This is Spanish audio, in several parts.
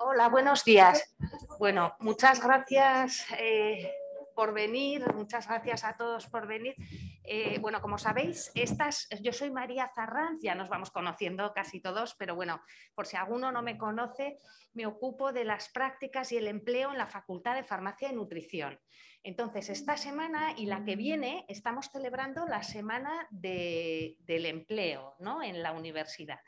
Hola, buenos días. Bueno, muchas gracias eh, por venir, muchas gracias a todos por venir. Eh, bueno, como sabéis, yo soy María Zarranz, ya nos vamos conociendo casi todos, pero bueno, por si alguno no me conoce, me ocupo de las prácticas y el empleo en la Facultad de Farmacia y Nutrición. Entonces, esta semana y la que viene estamos celebrando la semana del empleo ¿no? en la universidad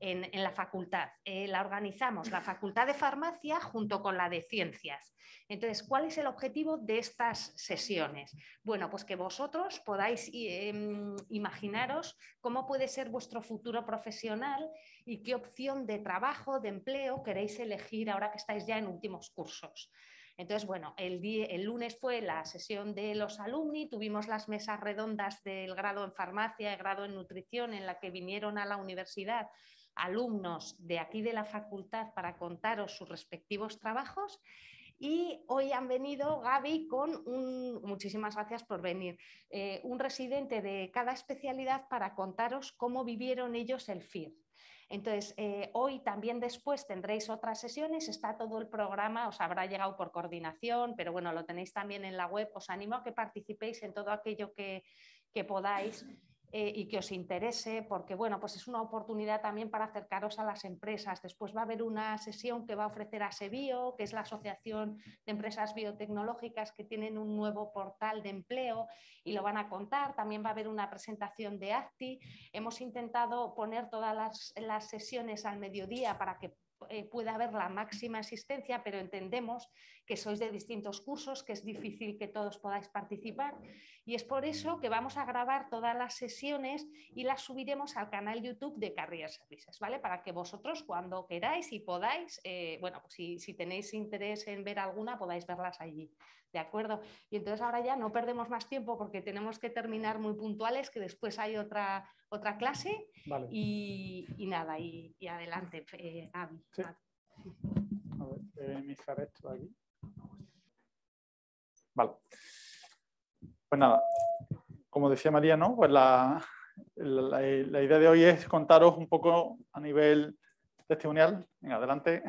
en, la facultad. Eh, la organizamos la facultad de farmacia junto con la de ciencias. Entonces, ¿cuál es el objetivo de estas sesiones? Bueno, pues que vosotros podáis em, imaginaros cómo puede ser vuestro futuro profesional y qué opción de trabajo, de empleo queréis elegir ahora que estáis ya en últimos cursos. Entonces, bueno, el, lunes fue la sesión de los alumni, tuvimos las mesas redondas del grado en farmacia, y grado en nutrición, en la que vinieron a la universidad alumnos de aquí de la facultad para contaros sus respectivos trabajos. Y hoy han venido Gaby con un, muchísimas gracias por venir, eh, un residente de cada especialidad para contaros cómo vivieron ellos el FIR. Entonces, eh, hoy también después tendréis otras sesiones, está todo el programa, os habrá llegado por coordinación, pero bueno, lo tenéis también en la web, os animo a que participéis en todo aquello que podáis eh, y que os interese, porque bueno, pues es una oportunidad también para acercaros a las empresas. Después va a haber una sesión que va a ofrecer a Sebio, que es la Asociación de Empresas Biotecnológicas que tienen un nuevo portal de empleo y lo van a contar. También va a haber una presentación de ACTI. Hemos intentado poner todas las, sesiones al mediodía para que eh, pueda haber la máxima asistencia, pero entendemos que sois de distintos cursos, que es difícil que todos podáis participar. Y es por eso que vamos a grabar todas las sesiones y las subiremos al canal YouTube de Carrier Services, ¿vale? Para que vosotros cuando queráis y podáis, eh, bueno, pues si, tenéis interés en ver alguna, podáis verlas allí, ¿de acuerdo? Y entonces ahora ya no perdemos más tiempo porque tenemos que terminar muy puntuales, que después hay otra, otra clase. Y, nada, y, adelante, eh, A ver, eh, Vale. Pues nada, como decía María, Pues la, idea de hoy es contaros un poco a nivel testimonial, en adelante,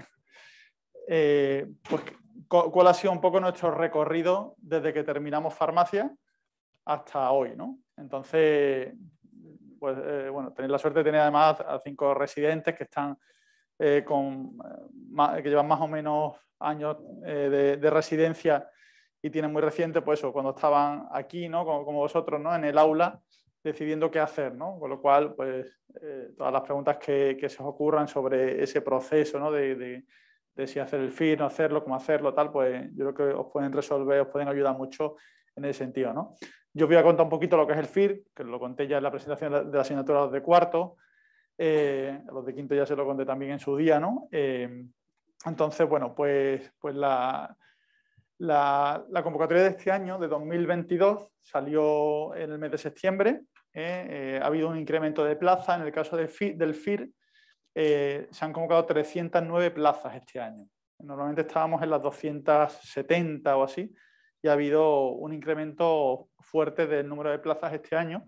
eh, pues cuál ha sido un poco nuestro recorrido desde que terminamos farmacia hasta hoy, ¿no? Entonces, pues eh, bueno, tenéis la suerte de tener además a cinco residentes que están eh, con, que llevan más o menos años eh, de, residencia y tienen muy reciente, pues eso, cuando estaban aquí, ¿no? Como, vosotros, ¿no? En el aula, decidiendo qué hacer, ¿no? Con lo cual, pues eh, todas las preguntas que, se os ocurran sobre ese proceso, ¿no? De, si hacer el FIR, no hacerlo, cómo hacerlo, tal, pues yo creo que os pueden resolver, os pueden ayudar mucho en ese sentido, ¿no? Yo voy a contar un poquito lo que es el FIR, que lo conté ya en la presentación de la asignatura de cuarto, eh, a los de quinto ya se lo conté también en su día, ¿no? Eh, entonces, bueno, pues, pues la, convocatoria de este año, de 2022, salió en el mes de septiembre. ¿eh? Eh, ha habido un incremento de plazas. En el caso del FIR, eh, se han convocado 309 plazas este año. Normalmente estábamos en las 270 o así, y ha habido un incremento fuerte del número de plazas este año,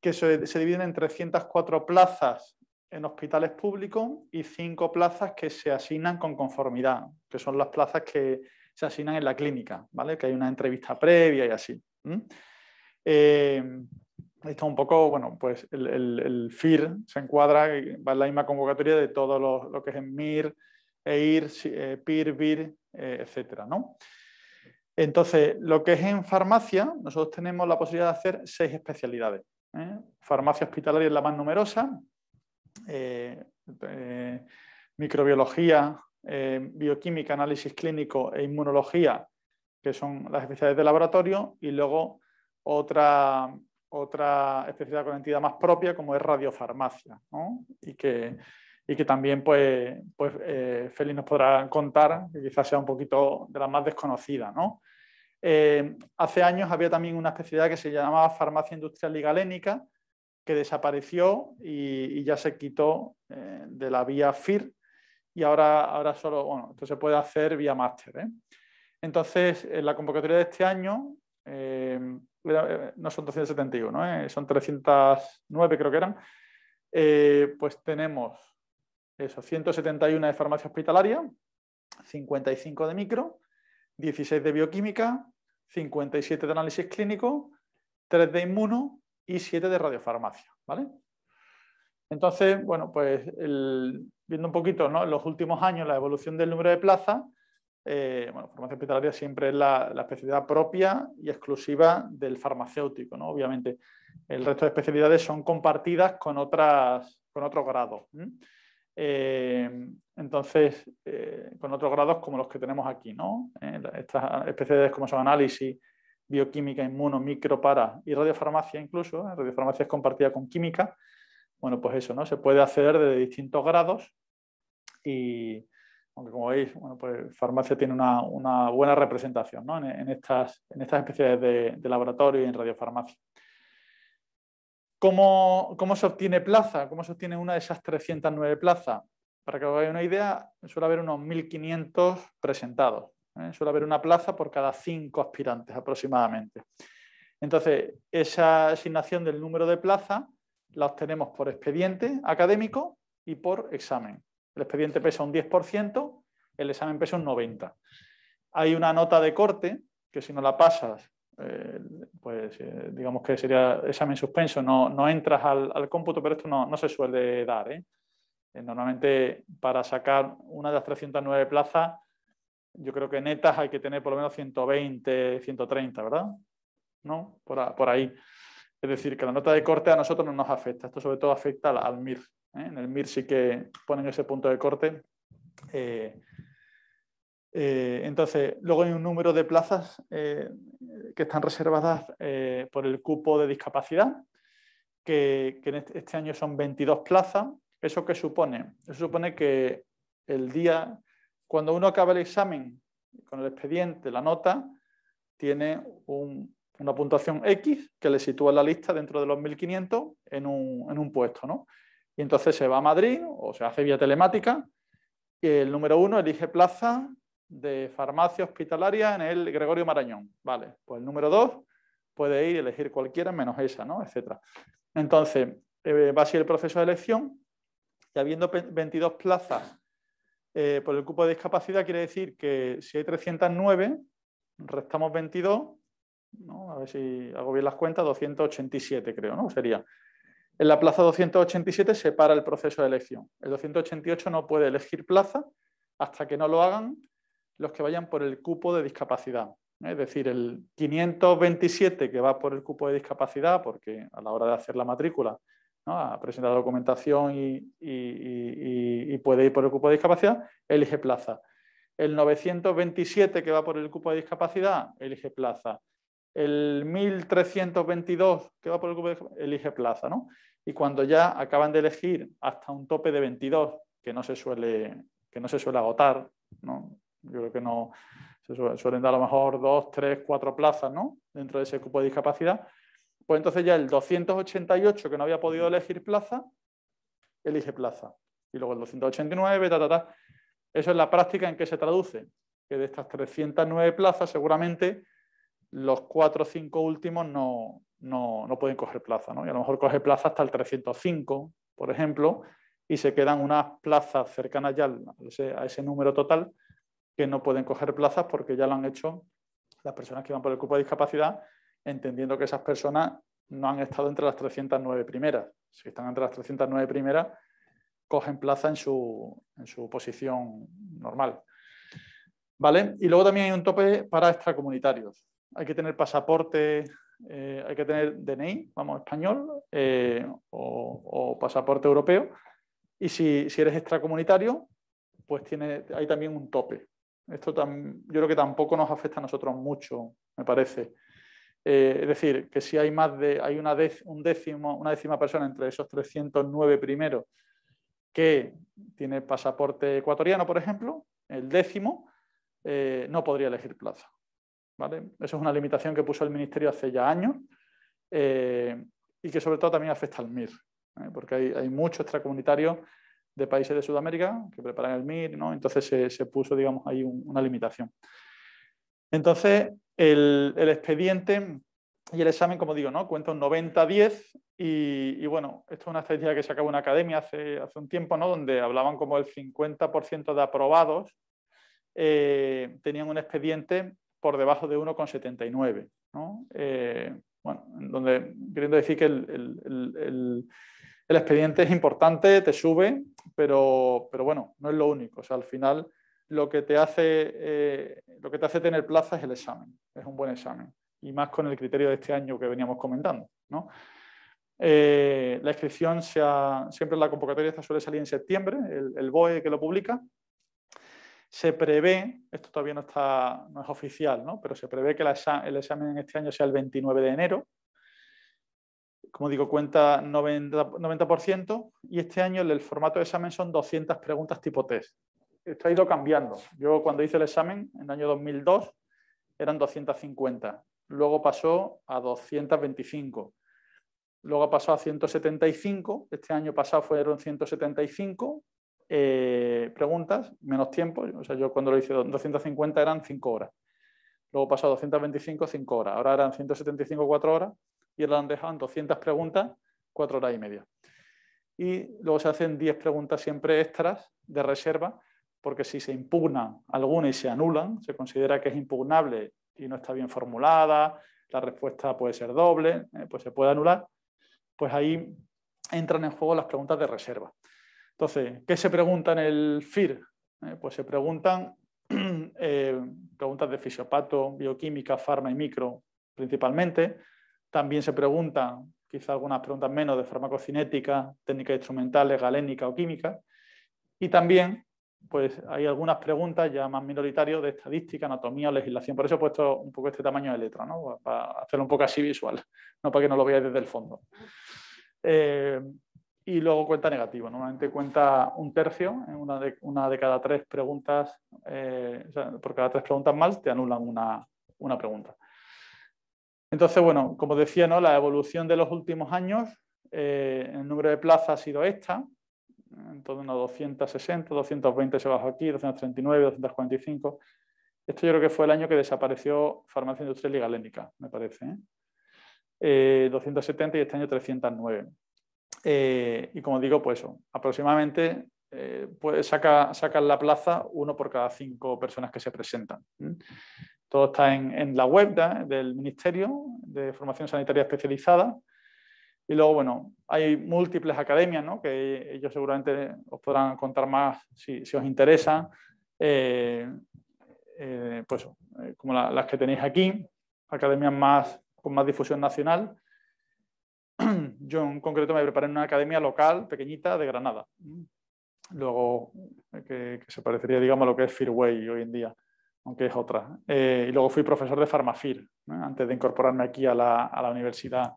que se, se dividen en 304 plazas en hospitales públicos y cinco plazas que se asignan con conformidad, que son las plazas que se asignan en la clínica, ¿vale? Que hay una entrevista previa y así. Eh, esto es está un poco, bueno, pues el, FIR se encuadra, va en la misma convocatoria de todo lo, que es en MIR, EIR, eh, PIR, VIR eh, etcétera, Entonces, lo que es en farmacia, nosotros tenemos la posibilidad de hacer seis especialidades. Farmacia hospitalaria es la más numerosa, eh, eh, microbiología, eh, bioquímica, análisis clínico e inmunología, que son las especialidades de laboratorio, y luego otra, otra especialidad con entidad más propia, como es radiofarmacia, y, que, también pues, pues Félix nos podrá contar, que quizás sea un poquito de la más desconocida hace años había también una especialidad que se llamaba farmacia industrial y galénica, que desapareció y, ya se quitó eh, de la vía FIR y ahora, ahora solo, bueno, esto se puede hacer vía máster. ¿eh? Entonces, en la convocatoria de este año, eh, no son 271, son 309 creo que eran, pues tenemos eso, 171 de farmacia hospitalaria, 55 de micro, 16 de bioquímica, 57 de análisis clínico, 3 de inmuno, y siete de radiofarmacia. ¿vale? Entonces, bueno, pues viendo un poquito ¿no? en los últimos años la evolución del número de plazas, eh, bueno, farmacia hospitalaria siempre es la, especialidad propia y exclusiva del farmacéutico, ¿no? Obviamente, el resto de especialidades son compartidas con, otras, con otros grados. Eh, entonces, eh, con otros grados como los que tenemos aquí, ¿no? estas especialidades como son análisis, bioquímica, inmuno, micro, para y radiofarmacia incluso, ¿eh? radiofarmacia es compartida con química, bueno, pues eso, ¿no? Se puede acceder desde distintos grados y, aunque como veis, bueno, pues farmacia tiene una, buena representación ¿no? en, estas, especies de, laboratorio y en radiofarmacia. ¿Cómo, ¿Cómo se obtiene plaza? ¿Cómo se obtiene una de esas 309 plazas? Para que os hagáis una idea, suele haber unos 1.500 presentados ¿eh? Suele haber una plaza por cada cinco aspirantes aproximadamente. Entonces, esa asignación del número de plaza la obtenemos por expediente académico y por examen. El expediente pesa un 10%, el examen pesa un 90%. Hay una nota de corte que si no la pasas, eh, pues eh, digamos que sería examen suspenso, no, entras al, cómputo, pero esto no, se suele dar. Normalmente para sacar una de las 309 plazas yo creo que netas hay que tener por lo menos 120, 130, ¿verdad? ¿No? Por, ahí. Es decir, que la nota de corte a nosotros no nos afecta. Esto sobre todo afecta al, MIR. ¿eh? En el MIR sí que ponen ese punto de corte. Eh, eh, entonces, luego hay un número de plazas que están reservadas por el cupo de discapacidad, que, este año son 22 plazas. ¿Eso qué supone? Eso supone que el día cuando uno acaba el examen con el expediente, la nota, tiene una puntuación X que le sitúa en la lista dentro de los 1500 en un, puesto. Y entonces se va a Madrid o se hace vía telemática y el número uno elige plaza de farmacia hospitalaria en el Gregorio Marañón. Vale, pues el número dos puede ir y elegir cualquiera menos esa, ¿no? etcétera. Entonces, eh, va a ser el proceso de elección y habiendo 22 plazas eh, por el cupo de discapacidad quiere decir que si hay 309, restamos 22, a ver si hago bien las cuentas, 287 creo, ¿no? Sería. En la plaza 287 se para el proceso de elección. El 288 no puede elegir plaza hasta que no lo hagan los que vayan por el cupo de discapacidad. ¿eh? Es decir, el 527 que va por el cupo de discapacidad, porque a la hora de hacer la matrícula a presentar la documentación y, puede ir por el cupo de discapacidad, elige plaza. El 927 que va por el cupo de discapacidad, elige plaza. El 1322 que va por el cupo de discapacidad, elige plaza. Y cuando ya acaban de elegir hasta un tope de 22, que no se suele, que no se suele agotar, yo creo que no se suelen dar a lo mejor dos, tres, cuatro plazas dentro de ese cupo de discapacidad, pues entonces ya el 288, que no había podido elegir plaza, elige plaza. Y luego el 289, ta, ta, ta. Eso es la práctica en que se traduce, que de estas 309 plazas seguramente los 4 o 5 últimos no, pueden coger plaza. Y a lo mejor coge plaza hasta el 305, por ejemplo, y se quedan unas plazas cercanas ya a ese, número total que no pueden coger plazas porque ya lo han hecho las personas que van por el cupo de discapacidad entendiendo que esas personas no han estado entre las 309 primeras. Si están entre las 309 primeras, cogen plaza en su, posición normal. ¿Vale? Y luego también hay un tope para extracomunitarios. Hay que tener pasaporte, eh, hay que tener DNI, vamos, español, eh, o, pasaporte europeo. Y si, si, eres extracomunitario, pues tiene, hay también un tope. Esto yo creo que tampoco nos afecta a nosotros mucho, me parece. Eh, es decir, que si hay más de hay una, un décimo, una décima persona entre esos 309 primeros que tiene pasaporte ecuatoriano, por ejemplo, el décimo eh, no podría elegir plaza. ¿vale? Eso es una limitación que puso el Ministerio hace ya años eh, y que sobre todo también afecta al MIR, porque hay, hay, muchos extracomunitarios de países de Sudamérica que preparan el MIR, ¿no? entonces se, puso digamos, ahí una limitación. Entonces, el, expediente y el examen, como digo, ¿no? cuenta 90-10 y, bueno, esto es una estadística que se acabó una academia hace, un tiempo, ¿no? donde hablaban como el 50% de aprobados eh, tenían un expediente por debajo de 1,79. ¿no? Eh, bueno, donde queriendo decir que el, expediente es importante, te sube, pero, pero bueno, no es lo único. O sea, al final eh, lo que te hace, tener plaza es el examen, es un buen examen, y más con el criterio de este año que veníamos comentando. ¿no? Eh, la inscripción sea siempre la convocatoria esta suele salir en septiembre, el, BOE que lo publica. Se prevé, esto todavía no, está, no es oficial, ¿no? pero se prevé que el examen en este año sea el 29 de enero. Como digo, cuenta 90%, y este año el, formato de examen son 200 preguntas tipo test esto ha ido cambiando. Yo cuando hice el examen en el año 2002 eran 250, luego pasó a 225, luego pasó a 175, este año pasado fueron 175 eh, preguntas, menos tiempo, o sea, yo cuando lo hice 250 eran 5 horas, luego pasó a 225, 5 horas, ahora eran 175, 4 horas y ahora han dejado 200 preguntas, 4 horas y media. Y luego se hacen 10 preguntas siempre extras de reserva porque si se impugnan algunas y se anulan, se considera que es impugnable y no está bien formulada, la respuesta puede ser doble, eh, pues se puede anular, pues ahí entran en juego las preguntas de reserva. Entonces, ¿qué se pregunta en el FIR? Eh, pues se preguntan eh, preguntas de fisiopato, bioquímica, farma y micro principalmente. También se preguntan quizá algunas preguntas menos de farmacocinética, técnica instrumentales, galénica o química. Y también pues hay algunas preguntas ya más minoritarias de estadística, anatomía, legislación. Por eso he puesto un poco este tamaño de letra, ¿no? para hacerlo un poco así visual, no para que no lo veáis desde el fondo. Eh, y luego cuenta negativo, Normalmente cuenta un tercio, una de, una de cada tres preguntas, eh, por cada tres preguntas mal te anulan una, pregunta. Entonces, bueno, como decía, ¿no? la evolución de los últimos años, eh, el número de plazas ha sido esta, entonces, unos 260, 220 se bajó aquí, 239, 245. Esto yo creo que fue el año que desapareció Farmacia Industrial y Galénica, me parece. 270 ¿eh? Eh, y este año 309. Eh, y como digo, pues eso, aproximadamente pues saca, sacan la plaza uno por cada cinco personas que se presentan. Todo está en, la web del Ministerio de Formación Sanitaria Especializada y luego, bueno, hay múltiples academias, ¿no? que ellos seguramente os podrán contar más si, os interesa, eh, eh, pues, eh, como las que tenéis aquí, academias más, con más difusión nacional. Yo en concreto me preparé en una academia local, pequeñita, de Granada. Luego, que, se parecería, digamos, a lo que es Firway hoy en día, aunque es otra. y luego fui profesor de Farmafir, antes de incorporarme aquí a la, a la universidad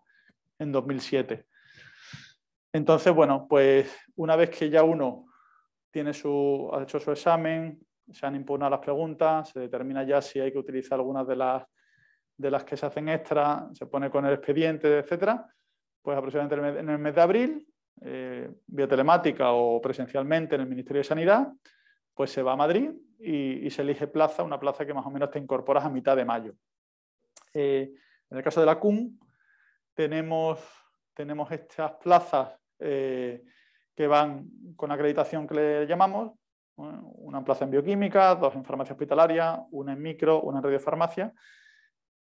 en 2007. Entonces, bueno, pues una vez que ya uno tiene su, ha hecho su examen, se han impugnado las preguntas, se determina ya si hay que utilizar algunas de las, de las que se hacen extra, se pone con el expediente, etcétera, pues aproximadamente en el mes de abril, vía eh, telemática o presencialmente en el Ministerio de Sanidad, pues se va a Madrid y, se elige plaza, una plaza que más o menos te incorporas a mitad de mayo. Eh, en el caso de la CUM, tenemos, tenemos estas plazas eh, que van con acreditación que le llamamos, una plaza en bioquímica, dos en farmacia hospitalaria, una en micro, una en radiofarmacia,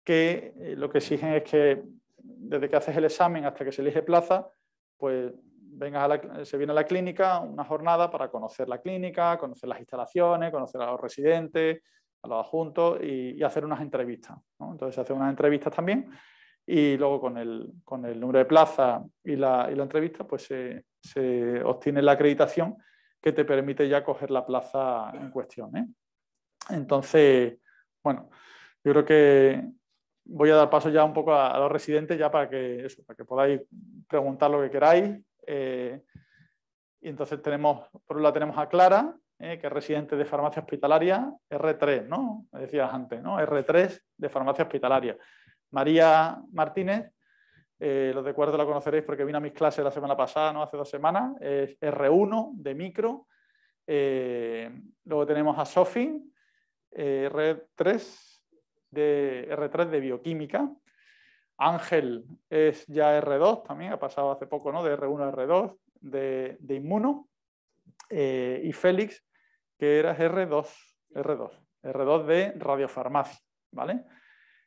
que eh, lo que exigen es que desde que haces el examen hasta que se elige plaza, pues vengas se viene a la clínica una jornada para conocer la clínica, conocer las instalaciones, conocer a los residentes, a los adjuntos y, hacer unas entrevistas. Entonces se hacen unas entrevistas también y luego con el, número de plaza y la, entrevista, pues se, obtiene la acreditación que te permite ya coger la plaza en cuestión. ¿eh? Entonces, bueno, yo creo que voy a dar paso ya un poco a, los residentes ya para que, para que podáis preguntar lo que queráis. Eh, y entonces tenemos, por un lado tenemos a Clara, eh, que es residente de farmacia hospitalaria, R3, ¿no? decías antes, ¿no? R3 de farmacia hospitalaria. María Martínez, eh, los de cuarto la conoceréis porque vino a mis clases la semana pasada, ¿no? hace dos semanas, es R1 de micro. Eh, luego tenemos a Sofin, eh, R3 de, R3 de bioquímica. Ángel es ya R2 también, ha pasado hace poco ¿no? de R1 a R2 de, de inmuno. y Félix, que era R2, R2, R2 de radiofarmacia. ¿vale?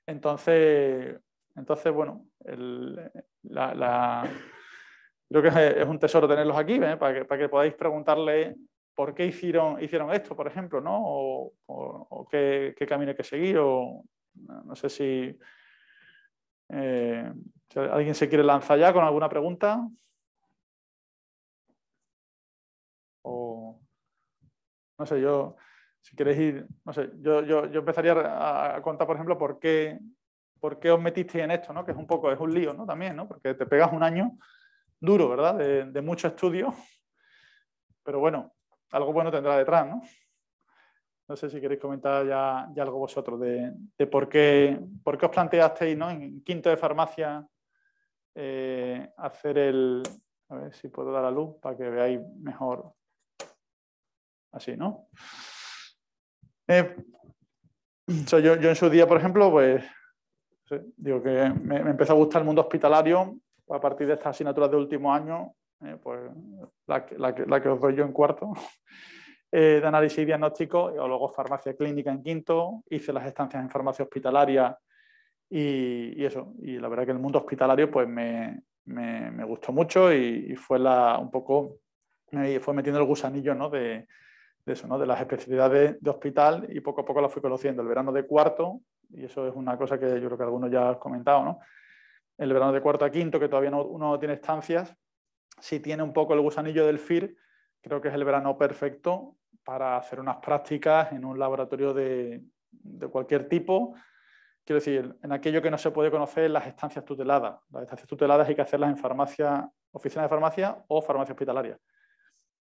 Entonces, entonces bueno, el, que es un tesoro tenerlos aquí, ¿eh? para, que, podáis preguntarle por qué hicieron, hicieron esto, por ejemplo, ¿no? o, qué, camino hay que seguir, no sé eh, si, alguien se quiere lanzar ya con alguna pregunta. no sé, yo si queréis ir, no sé, yo, empezaría a, contar, por ejemplo, por qué, por os metisteis en esto, ¿no? Que es un poco, es un lío, ¿no? También, ¿no? Porque te pegas un año duro, ¿verdad? De, mucho estudio, pero bueno, algo bueno tendrá detrás, ¿no? No sé si queréis comentar ya, algo vosotros de, por, qué, por qué os planteasteis, ¿no? En quinto de farmacia eh, hacer el... A ver si puedo dar a luz para que veáis mejor. Así, ¿no? Eh, yo, en su día, por ejemplo, pues digo que me, empezó a gustar el mundo hospitalario a partir de estas asignaturas de último año, eh, pues la, que os doy yo en cuarto, eh, de análisis y diagnóstico, y luego farmacia clínica en quinto, hice las estancias en farmacia hospitalaria y, eso, y la verdad que el mundo hospitalario pues me, gustó mucho y, fue la, un poco, fue metiendo el gusanillo ¿no? de, de eso, ¿no? de las especialidades de hospital y poco a poco las fui conociendo. El verano de cuarto, y eso es una cosa que yo creo que algunos ya han comentado, ¿no? el verano de cuarto a quinto, que todavía uno no tiene estancias, si tiene un poco el gusanillo del FIR, creo que es el verano perfecto para hacer unas prácticas en un laboratorio de, de cualquier tipo. Quiero decir, en aquello que no se puede conocer, las estancias tuteladas. Las estancias tuteladas hay que hacerlas en farmacia, oficina de farmacia o farmacia hospitalaria.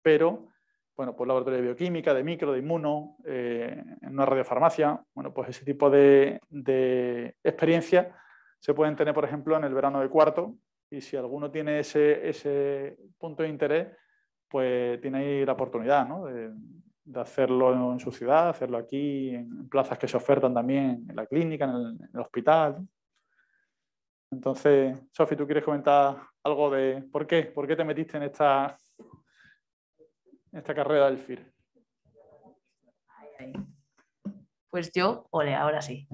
Pero bueno, pues laboratorio de bioquímica, de micro, de inmuno, eh, en una radiofarmacia. Bueno, pues ese tipo de, experiencias se pueden tener, por ejemplo, en el verano de cuarto. Y si alguno tiene ese, punto de interés, pues tiene ahí la oportunidad de, hacerlo en su ciudad, hacerlo aquí, en plazas que se ofertan también, en la clínica, en el, hospital. Entonces, Sofi, ¿tú quieres comentar algo de por qué? ¿Por qué te metiste en esta esta carrera del FIR? Pues yo, ole, ahora sí.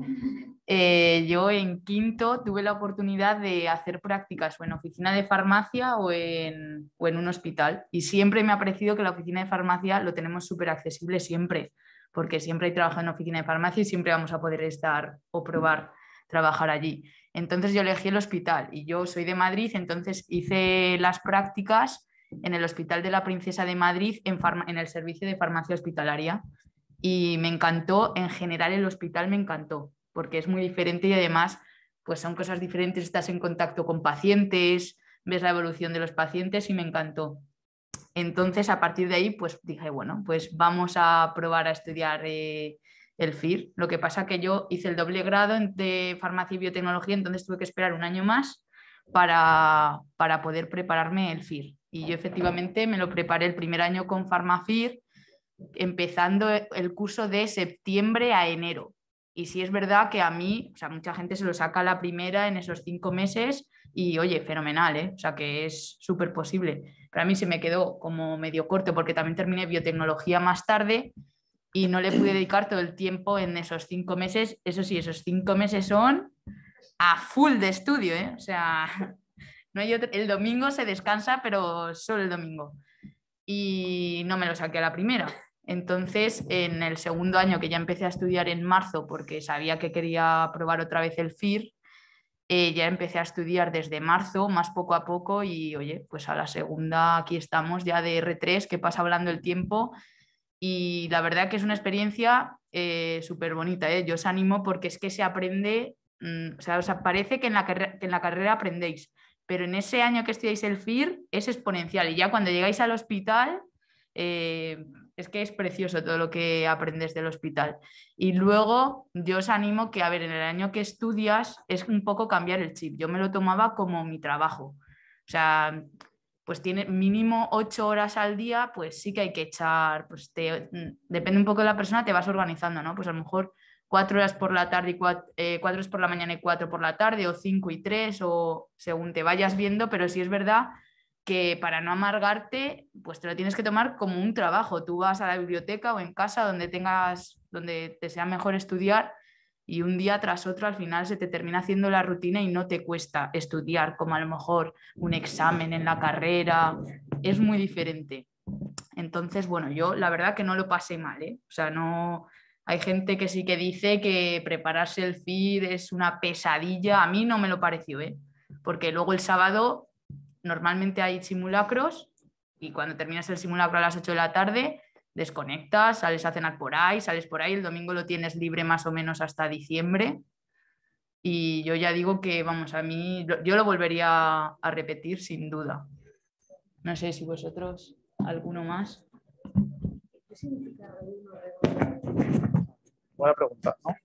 Eh, yo en quinto tuve la oportunidad de hacer prácticas o en oficina de farmacia o en, o en un hospital y siempre me ha parecido que la oficina de farmacia lo tenemos súper accesible siempre, porque siempre hay trabajo en oficina de farmacia y siempre vamos a poder estar o probar trabajar allí. Entonces yo elegí el hospital y yo soy de Madrid, entonces hice las prácticas en el Hospital de la Princesa de Madrid en, el servicio de farmacia hospitalaria. Y me encantó, en general el hospital me encantó, porque es muy diferente y además pues son cosas diferentes, estás en contacto con pacientes, ves la evolución de los pacientes y me encantó. Entonces, a partir de ahí, pues dije, bueno, pues vamos a probar a estudiar eh, el FIR. Lo que pasa que yo hice el doble grado de farmacia y biotecnología, entonces tuve que esperar un año más para, para poder prepararme el FIR. Y yo efectivamente me lo preparé el primer año con Farmafir, empezando el curso de septiembre a enero. Y sí es verdad que a mí, o sea, mucha gente se lo saca la primera en esos cinco meses y oye, fenomenal, ¿eh? o sea, que es súper posible. Pero a mí se me quedó como medio corto porque también terminé biotecnología más tarde y no le pude dedicar todo el tiempo en esos cinco meses. Eso sí, esos cinco meses son a full de estudio, ¿eh? o sea, el domingo se descansa, pero solo el domingo. Y no me lo saqué a la primera. Entonces, en el segundo año que ya empecé a estudiar en marzo, porque sabía que quería probar otra vez el FIR, eh, ya empecé a estudiar desde marzo, más poco a poco, y oye, pues a la segunda aquí estamos ya de R3, que pasa hablando el tiempo. Y la verdad que es una experiencia eh, súper bonita, ¿eh? yo os animo porque es que se aprende, mm, o, sea, parece que en la carrera aprendéis, pero en ese año que estudiáis el FIR es exponencial y ya cuando llegáis al hospital eh, es que es precioso todo lo que aprendes del hospital. Y luego yo os animo que, a ver, en el año que estudias es un poco cambiar el chip. Yo me lo tomaba como mi trabajo. O sea, pues tiene mínimo ocho horas al día, pues sí que hay que echar, pues te, depende un poco de la persona, te vas organizando, ¿no? Pues a lo mejor cuatro horas por la tarde y eh, cuatro, por la mañana y cuatro por la tarde, o cinco y tres, o según te vayas viendo, pero sí es verdad que para no amargarte, pues te lo tienes que tomar como un trabajo. Tú vas a la biblioteca o en casa donde tengas, donde te sea mejor estudiar y un día tras otro al final se te termina haciendo la rutina y no te cuesta estudiar como a lo mejor un examen en la carrera, es muy diferente. Entonces, bueno, yo la verdad que no lo pasé mal, ¿eh? o sea, no, hay gente que sí que dice que prepararse el feed es una pesadilla. A mí no me lo pareció, ¿eh? porque luego el sábado normalmente hay simulacros y cuando terminas el simulacro a las 8 de la tarde, desconectas, sales a cenar por ahí, sales por ahí, el domingo lo tienes libre más o menos hasta diciembre. Y yo ya digo que, vamos, a mí, yo lo volvería a repetir sin duda. No sé si vosotros, alguno más. ¿Qué significa buena pregunta, ¿no?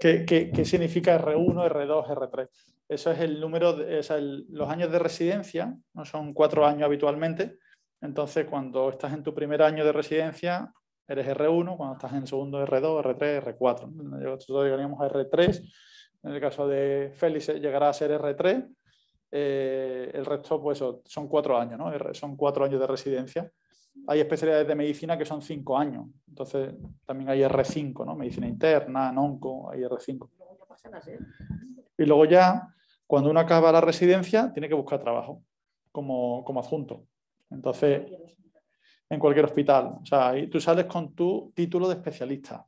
¿Qué, significa R1, R2, R3? Eso es el número, de, los años de residencia, no son cuatro años habitualmente. Entonces, cuando estás en tu primer año de residencia, eres R1, cuando estás en segundo R2, R3, R4. Nosotros llegaríamos a R3, en el caso de Félix llegará a ser R3, eh, el resto pues son cuatro años, ¿no? son cuatro años de residencia hay especialidades de medicina que son cinco años. Entonces, también hay R5, ¿no? Medicina interna, nonco, hay R5. Y luego ya, cuando uno acaba la residencia, tiene que buscar trabajo como, como adjunto. Entonces, en cualquier hospital. O sea, ahí tú sales con tu título de especialista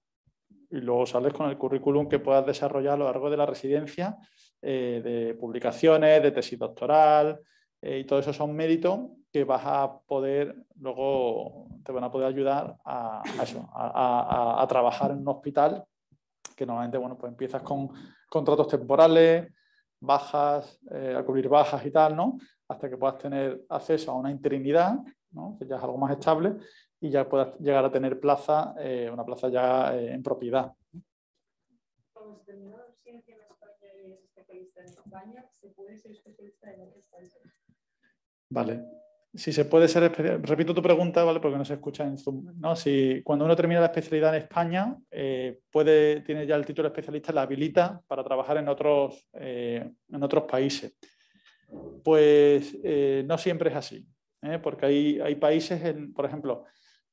y luego sales con el currículum que puedas desarrollar a lo largo de la residencia, eh, de publicaciones, de tesis doctoral, eh, y todo eso son méritos que vas a poder, luego te van a poder ayudar a, a, trabajar en un hospital, que normalmente, bueno, pues empiezas con contratos temporales, bajas, eh, a cubrir bajas y tal, ¿no? Hasta que puedas tener acceso a una interinidad, ¿no? Que ya es algo más estable y ya puedas llegar a tener plaza, eh, una plaza ya eh, en propiedad. Vale si se puede ser, repito tu pregunta, ¿vale? Porque no se escucha en Zoom, ¿no? Si cuando uno termina la especialidad en España, eh, puede, tiene ya el título especialista, la habilita para trabajar en otros, eh, en otros países. Pues eh, no siempre es así, porque hay, hay países, en, por ejemplo,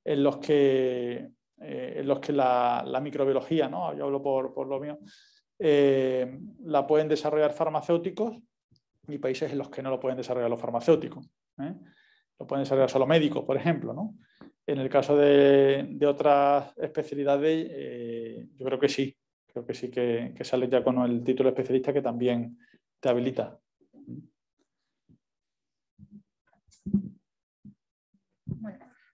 en los que, en los que la, microbiología, ¿no? Yo hablo por, por lo mío, la pueden desarrollar farmacéuticos y países en los que no lo pueden desarrollar los farmacéuticos lo pueden salir solo médicos, por ejemplo. En el caso de, otras especialidades, eh, yo creo que sí, creo que sí que, sales ya con el título especialista que también te habilita.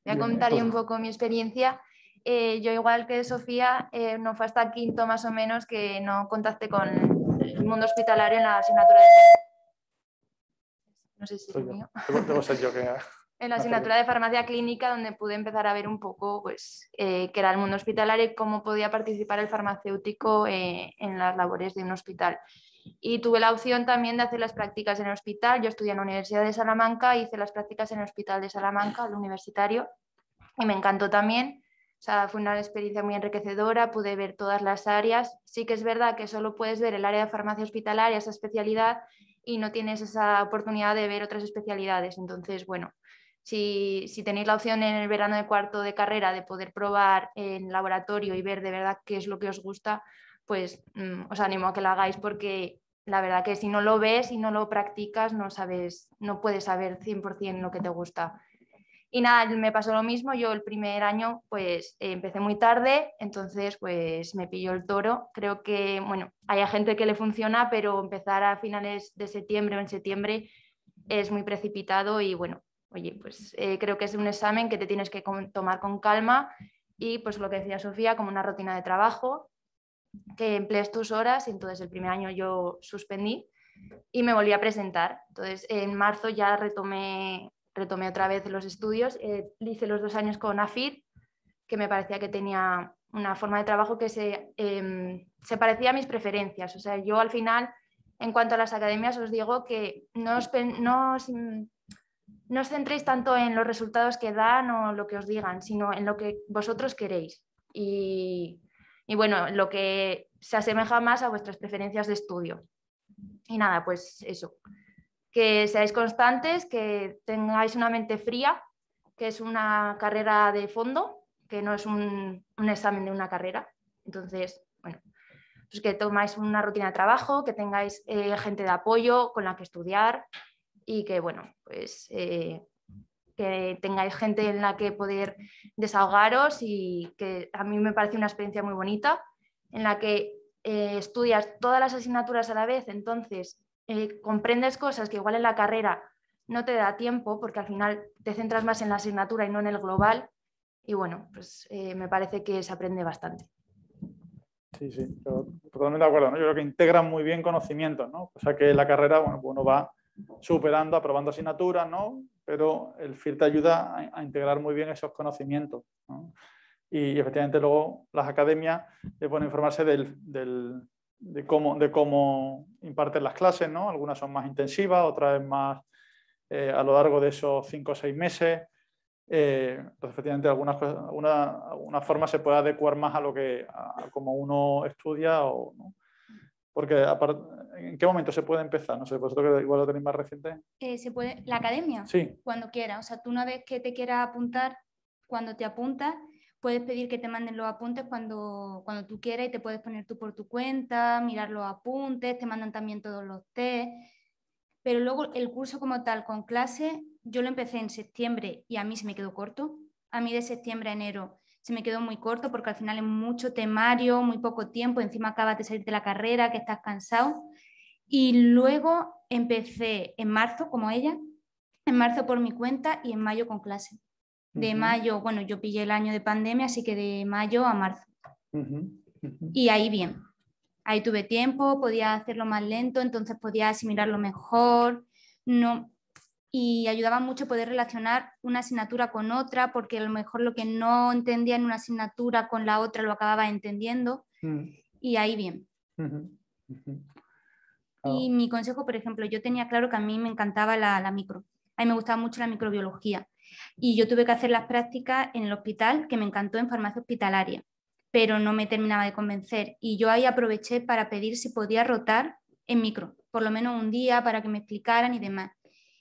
voy a contar un poco mi experiencia. Eh, yo igual que Sofía, eh, no fue hasta quinto más o menos que no contacté con el mundo hospitalario en la asignatura de en la asignatura de farmacia clínica donde pude empezar a ver un poco pues, eh, era el mundo hospitalario y cómo podía participar el farmacéutico eh, en las labores de un hospital. Y tuve la opción también de hacer las prácticas en el hospital. Yo estudié en la Universidad de Salamanca, hice las prácticas en el Hospital de Salamanca, al universitario, y me encantó también. O sea, fue una experiencia muy enriquecedora, pude ver todas las áreas. Sí que es verdad que solo puedes ver el área de farmacia hospitalaria, esa especialidad, y no tienes esa oportunidad de ver otras especialidades. Entonces, bueno, si, si, tenéis la opción en el verano de cuarto de carrera de poder probar en laboratorio y ver de verdad qué es lo que os gusta, pues mm, os animo a que lo hagáis porque la verdad que si no lo ves y no lo practicas, no sabes, no puedes saber 100% lo que te gusta. Y nada, me pasó lo mismo, yo el primer año pues eh, empecé muy tarde, entonces pues me pilló el toro. Creo que, bueno, hay gente que le funciona, pero empezar a finales de septiembre o en septiembre es muy precipitado y bueno, oye, pues eh, creo que es un examen que te tienes que tomar con calma y pues lo que decía Sofía, como una rutina de trabajo, que empleas tus horas, entonces el primer año yo suspendí y me volví a presentar. Entonces en marzo ya retomé retomé otra vez los estudios. Eh, hice los dos años con AFID, que me parecía que tenía una forma de trabajo que em, se, parecía a mis preferencias. O sea, yo al final, en cuanto a las academias, os digo que no os, no centréis tanto en los resultados que dan o lo que os digan, sino en lo que vosotros queréis. Y, y bueno, lo que se asemeja más a vuestras preferencias de estudio. Y nada, pues eso que seáis constantes, que tengáis una mente fría, que es una carrera de fondo, que no es un, examen de una carrera. Entonces, bueno, pues que tomáis una rutina de trabajo, que tengáis eh, gente de apoyo con la que estudiar y que, bueno, pues eh, que tengáis gente en la que poder desahogaros y que a mí me parece una experiencia muy bonita en la que eh, estudias todas las asignaturas a la vez, entonces eh, comprendes cosas que igual en la carrera no te da tiempo porque al final te centras más en la asignatura y no en el global. Y bueno, pues eh, me parece que se aprende bastante. Sí, sí, yo totalmente de acuerdo. Yo creo que integran muy bien conocimientos, ¿no? O sea que la carrera, bueno, pues uno va superando, aprobando asignaturas, ¿no? Pero el FIR te ayuda a, integrar muy bien esos conocimientos, y, efectivamente luego las academias le pueden informarse del de cómo, de cómo imparten las clases, ¿no? Algunas son más intensivas, otras más eh, a lo largo de esos cinco o seis meses. Entonces, eh, pues efectivamente, algunas una, forma se puede adecuar más a lo que como uno estudia o ¿no? Porque aparte ¿en qué momento se puede empezar? No sé, vosotros que igual lo tenéis más reciente. Eh, se puede, la academia, sí. cuando quiera. O sea, tú una vez que te quieras apuntar, cuando te apuntas, puedes pedir que te manden los apuntes cuando, cuando tú quieras y te puedes poner tú por tu cuenta, mirar los apuntes, te mandan también todos los test. Pero luego el curso como tal con clase, yo lo empecé en septiembre y a mí se me quedó corto. A mí de septiembre a enero se me quedó muy corto porque al final es mucho temario, muy poco tiempo, encima acabas de salir de la carrera, que estás cansado. Y luego empecé en marzo como ella, en marzo por mi cuenta y en mayo con clase de mayo, bueno, yo pillé el año de pandemia, así que de mayo a marzo. Y ahí bien, ahí tuve tiempo, podía hacerlo más lento, entonces podía asimilarlo mejor, no. Y ayudaba mucho poder relacionar una asignatura con otra, porque a lo mejor lo que no entendía en una asignatura con la otra lo acababa entendiendo. Mm. Y ahí bien. Y oh. mi consejo, por ejemplo, yo tenía claro que a mí me encantaba la, la micro. A mí me gustaba mucho la microbiología y yo tuve que hacer las prácticas en el hospital, que me encantó en farmacia hospitalaria, pero no me terminaba de convencer y yo ahí aproveché para pedir si podía rotar en micro, por lo menos un día para que me explicaran y demás.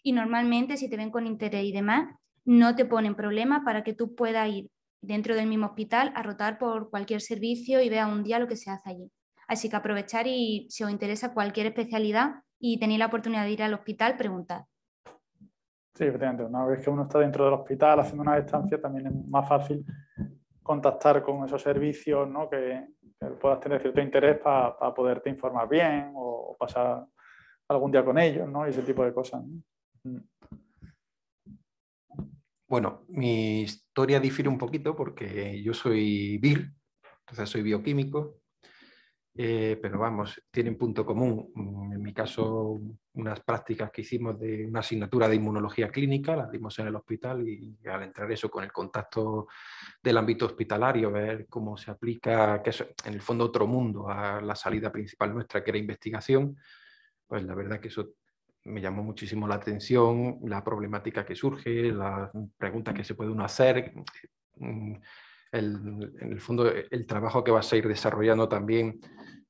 Y normalmente si te ven con interés y demás, no te ponen problema para que tú puedas ir dentro del mismo hospital a rotar por cualquier servicio y vea un día lo que se hace allí. Así que aprovechar y si os interesa cualquier especialidad y tenéis la oportunidad de ir al hospital, preguntad. Sí, efectivamente. Una vez que uno está dentro del hospital haciendo una estancia, también es más fácil contactar con esos servicios ¿no? que, puedas tener cierto interés para poderte informar bien o, pasar algún día con ellos ¿no? y ese tipo de cosas. Mm. Bueno, mi historia difiere un poquito porque yo soy BIR, entonces soy bioquímico, eh, pero vamos, tienen punto común. Mm, en mi caso, unas prácticas que hicimos de una asignatura de inmunología clínica, las dimos en el hospital y, al entrar eso con el contacto del ámbito hospitalario, ver cómo se aplica, que es en el fondo otro mundo a la salida principal nuestra, que era investigación, pues la verdad que eso me llamó muchísimo la atención, la problemática que surge, las preguntas que se puede uno hacer. Mm, en el fondo e, el trabajo que vas a ir desarrollando también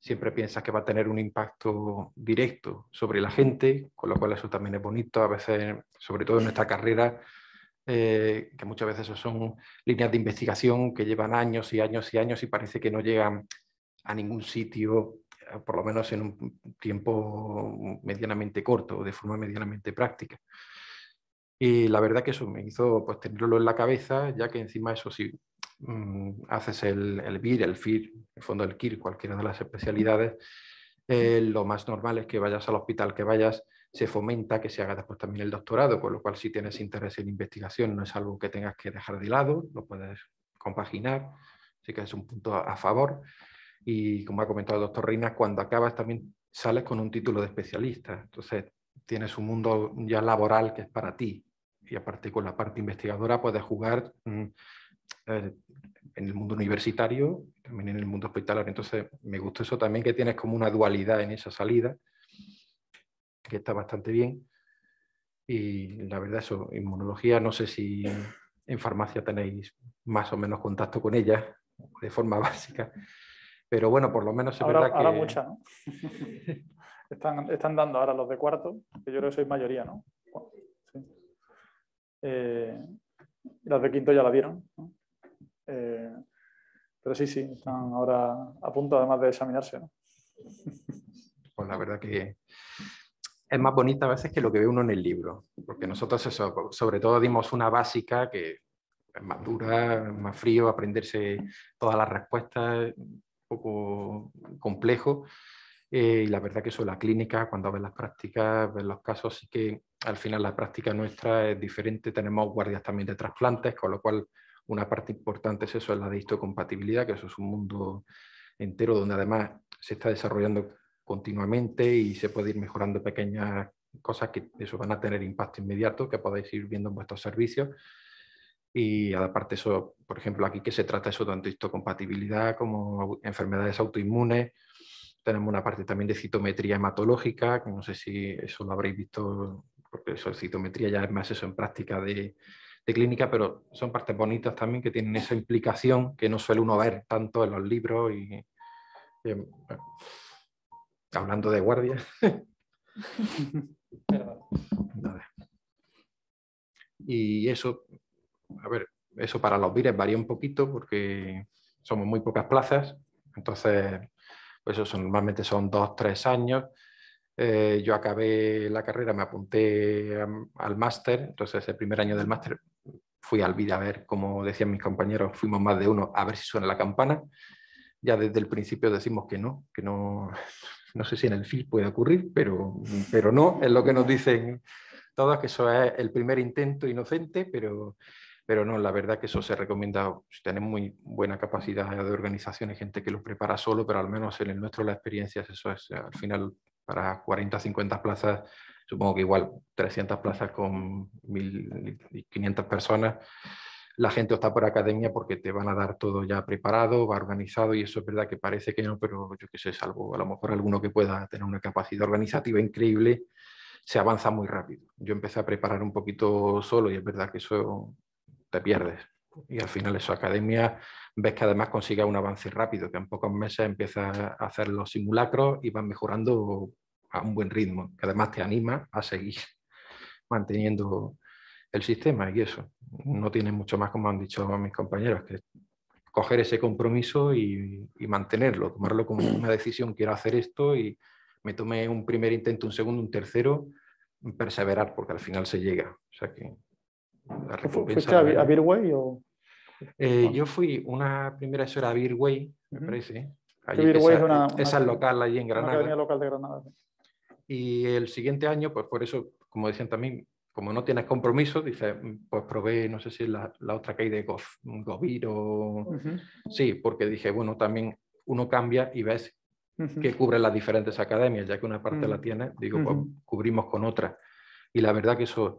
siempre piensas que va a tener un impacto directo sobre la gente, con lo cual eso también es bonito, a veces, sobre todo en nuestra carrera, eh, que muchas veces son líneas de investigación que llevan años y años y años y parece que no llegan a ningún sitio, eh, por lo menos en un tiempo medianamente corto o de forma medianamente práctica. Y la verdad que eso me hizo pues, tenerlo en la cabeza, ya que encima eso sí, Mm, haces el, el BIR, el FIR, el fondo el KIR, cualquiera de las especialidades, eh, lo más normal es que vayas al hospital que vayas, se fomenta que se haga después también el doctorado, con lo cual si tienes interés en investigación no es algo que tengas que dejar de lado, lo puedes compaginar, así que es un punto a favor. Y como ha comentado el doctor Reina, cuando acabas también sales con un título de especialista, entonces tienes un mundo ya laboral que es para ti y aparte con la parte investigadora puedes jugar mm, eh, en el mundo universitario, también en el mundo hospitalario. Entonces, me gustó eso también, que tienes como una dualidad en esa salida, que está bastante bien. Y la verdad, eso, inmunología, no sé si en farmacia tenéis más o menos contacto con ella de forma básica, pero bueno, por lo menos es ahora, verdad ahora que... mucha, ¿no? están, dando ahora los de cuarto, que yo creo que sois mayoría, ¿no? Eh, las de quinto ya la vieron sí, sí, están ahora a punto además de examinarse. Pues la verdad que es más bonita a veces que lo que ve uno en el libro, porque nosotros sobre todo dimos una básica que es más dura, más frío, aprenderse todas las respuestas, un poco complejo. Eh, y la verdad que eso, la clínica, cuando ves las prácticas, ves los casos, sí que al final la práctica nuestra es diferente. Tenemos guardias también de trasplantes, con lo cual una parte importante es eso, es la de histocompatibilidad, que eso es un mundo entero donde además se está desarrollando continuamente y se puede ir mejorando pequeñas cosas que eso van a tener impacto inmediato, que podáis ir viendo en vuestros servicios. Y aparte eso, por ejemplo, aquí que se trata eso tanto histocompatibilidad como enfermedades autoinmunes. Tenemos una parte también de citometría hematológica, que no sé si eso lo habréis visto, porque eso, es citometría ya es más eso en práctica de de clínica, pero son partes bonitas también que tienen esa implicación que no suele uno ver tanto en los libros y, eh, hablando de guardias y eso, a ver, eso para los vires varía un poquito porque somos muy pocas plazas, entonces, pues eso normalmente son dos, tres años. Eh, yo acabé la carrera, me apunté al máster, entonces el primer año del máster fui al vídeo a ver, como decían mis compañeros, fuimos más de uno a ver si suena la campana. Ya desde el principio decimos que no, que no, no sé si en el film puede ocurrir, pero, pero no, es lo que nos dicen todos, que eso es el primer intento inocente, pero, pero no, la verdad que eso se recomienda si tenemos muy buena capacidad de organización, hay gente que lo prepara solo, pero al menos en el nuestro la experiencia eso, es al final para 40 50 plazas Supongo que igual 300 plazas con 1.500 personas. La gente está por academia porque te van a dar todo ya preparado, va organizado y eso es verdad que parece que no, pero yo qué sé, salvo a lo mejor alguno que pueda tener una capacidad organizativa increíble, se avanza muy rápido. Yo empecé a preparar un poquito solo y es verdad que eso te pierdes. Y al final eso, academia, ves que además consigue un avance rápido, que en pocos meses empieza a hacer los simulacros y van mejorando a un buen ritmo, que además te anima a seguir manteniendo el sistema y eso. No tiene mucho más, como han dicho mis compañeros, que coger ese compromiso y, mantenerlo, tomarlo como una decisión, quiero hacer esto y me tomé un primer intento, un segundo, un tercero, perseverar, porque al final se llega. O sea que yo fui una primera, eso era Birway, me parece. es una, local allí en Granada. local de Granada y el siguiente año, pues por eso, como decían también, como no tienes compromiso, dices, mm, pues probé, no sé si la, la otra que hay de Gov, Sí, porque dije, bueno, también uno cambia y ves que cubre las diferentes academias, ya que una parte la tiene, digo, pues cubrimos con otra. Y la verdad que eso,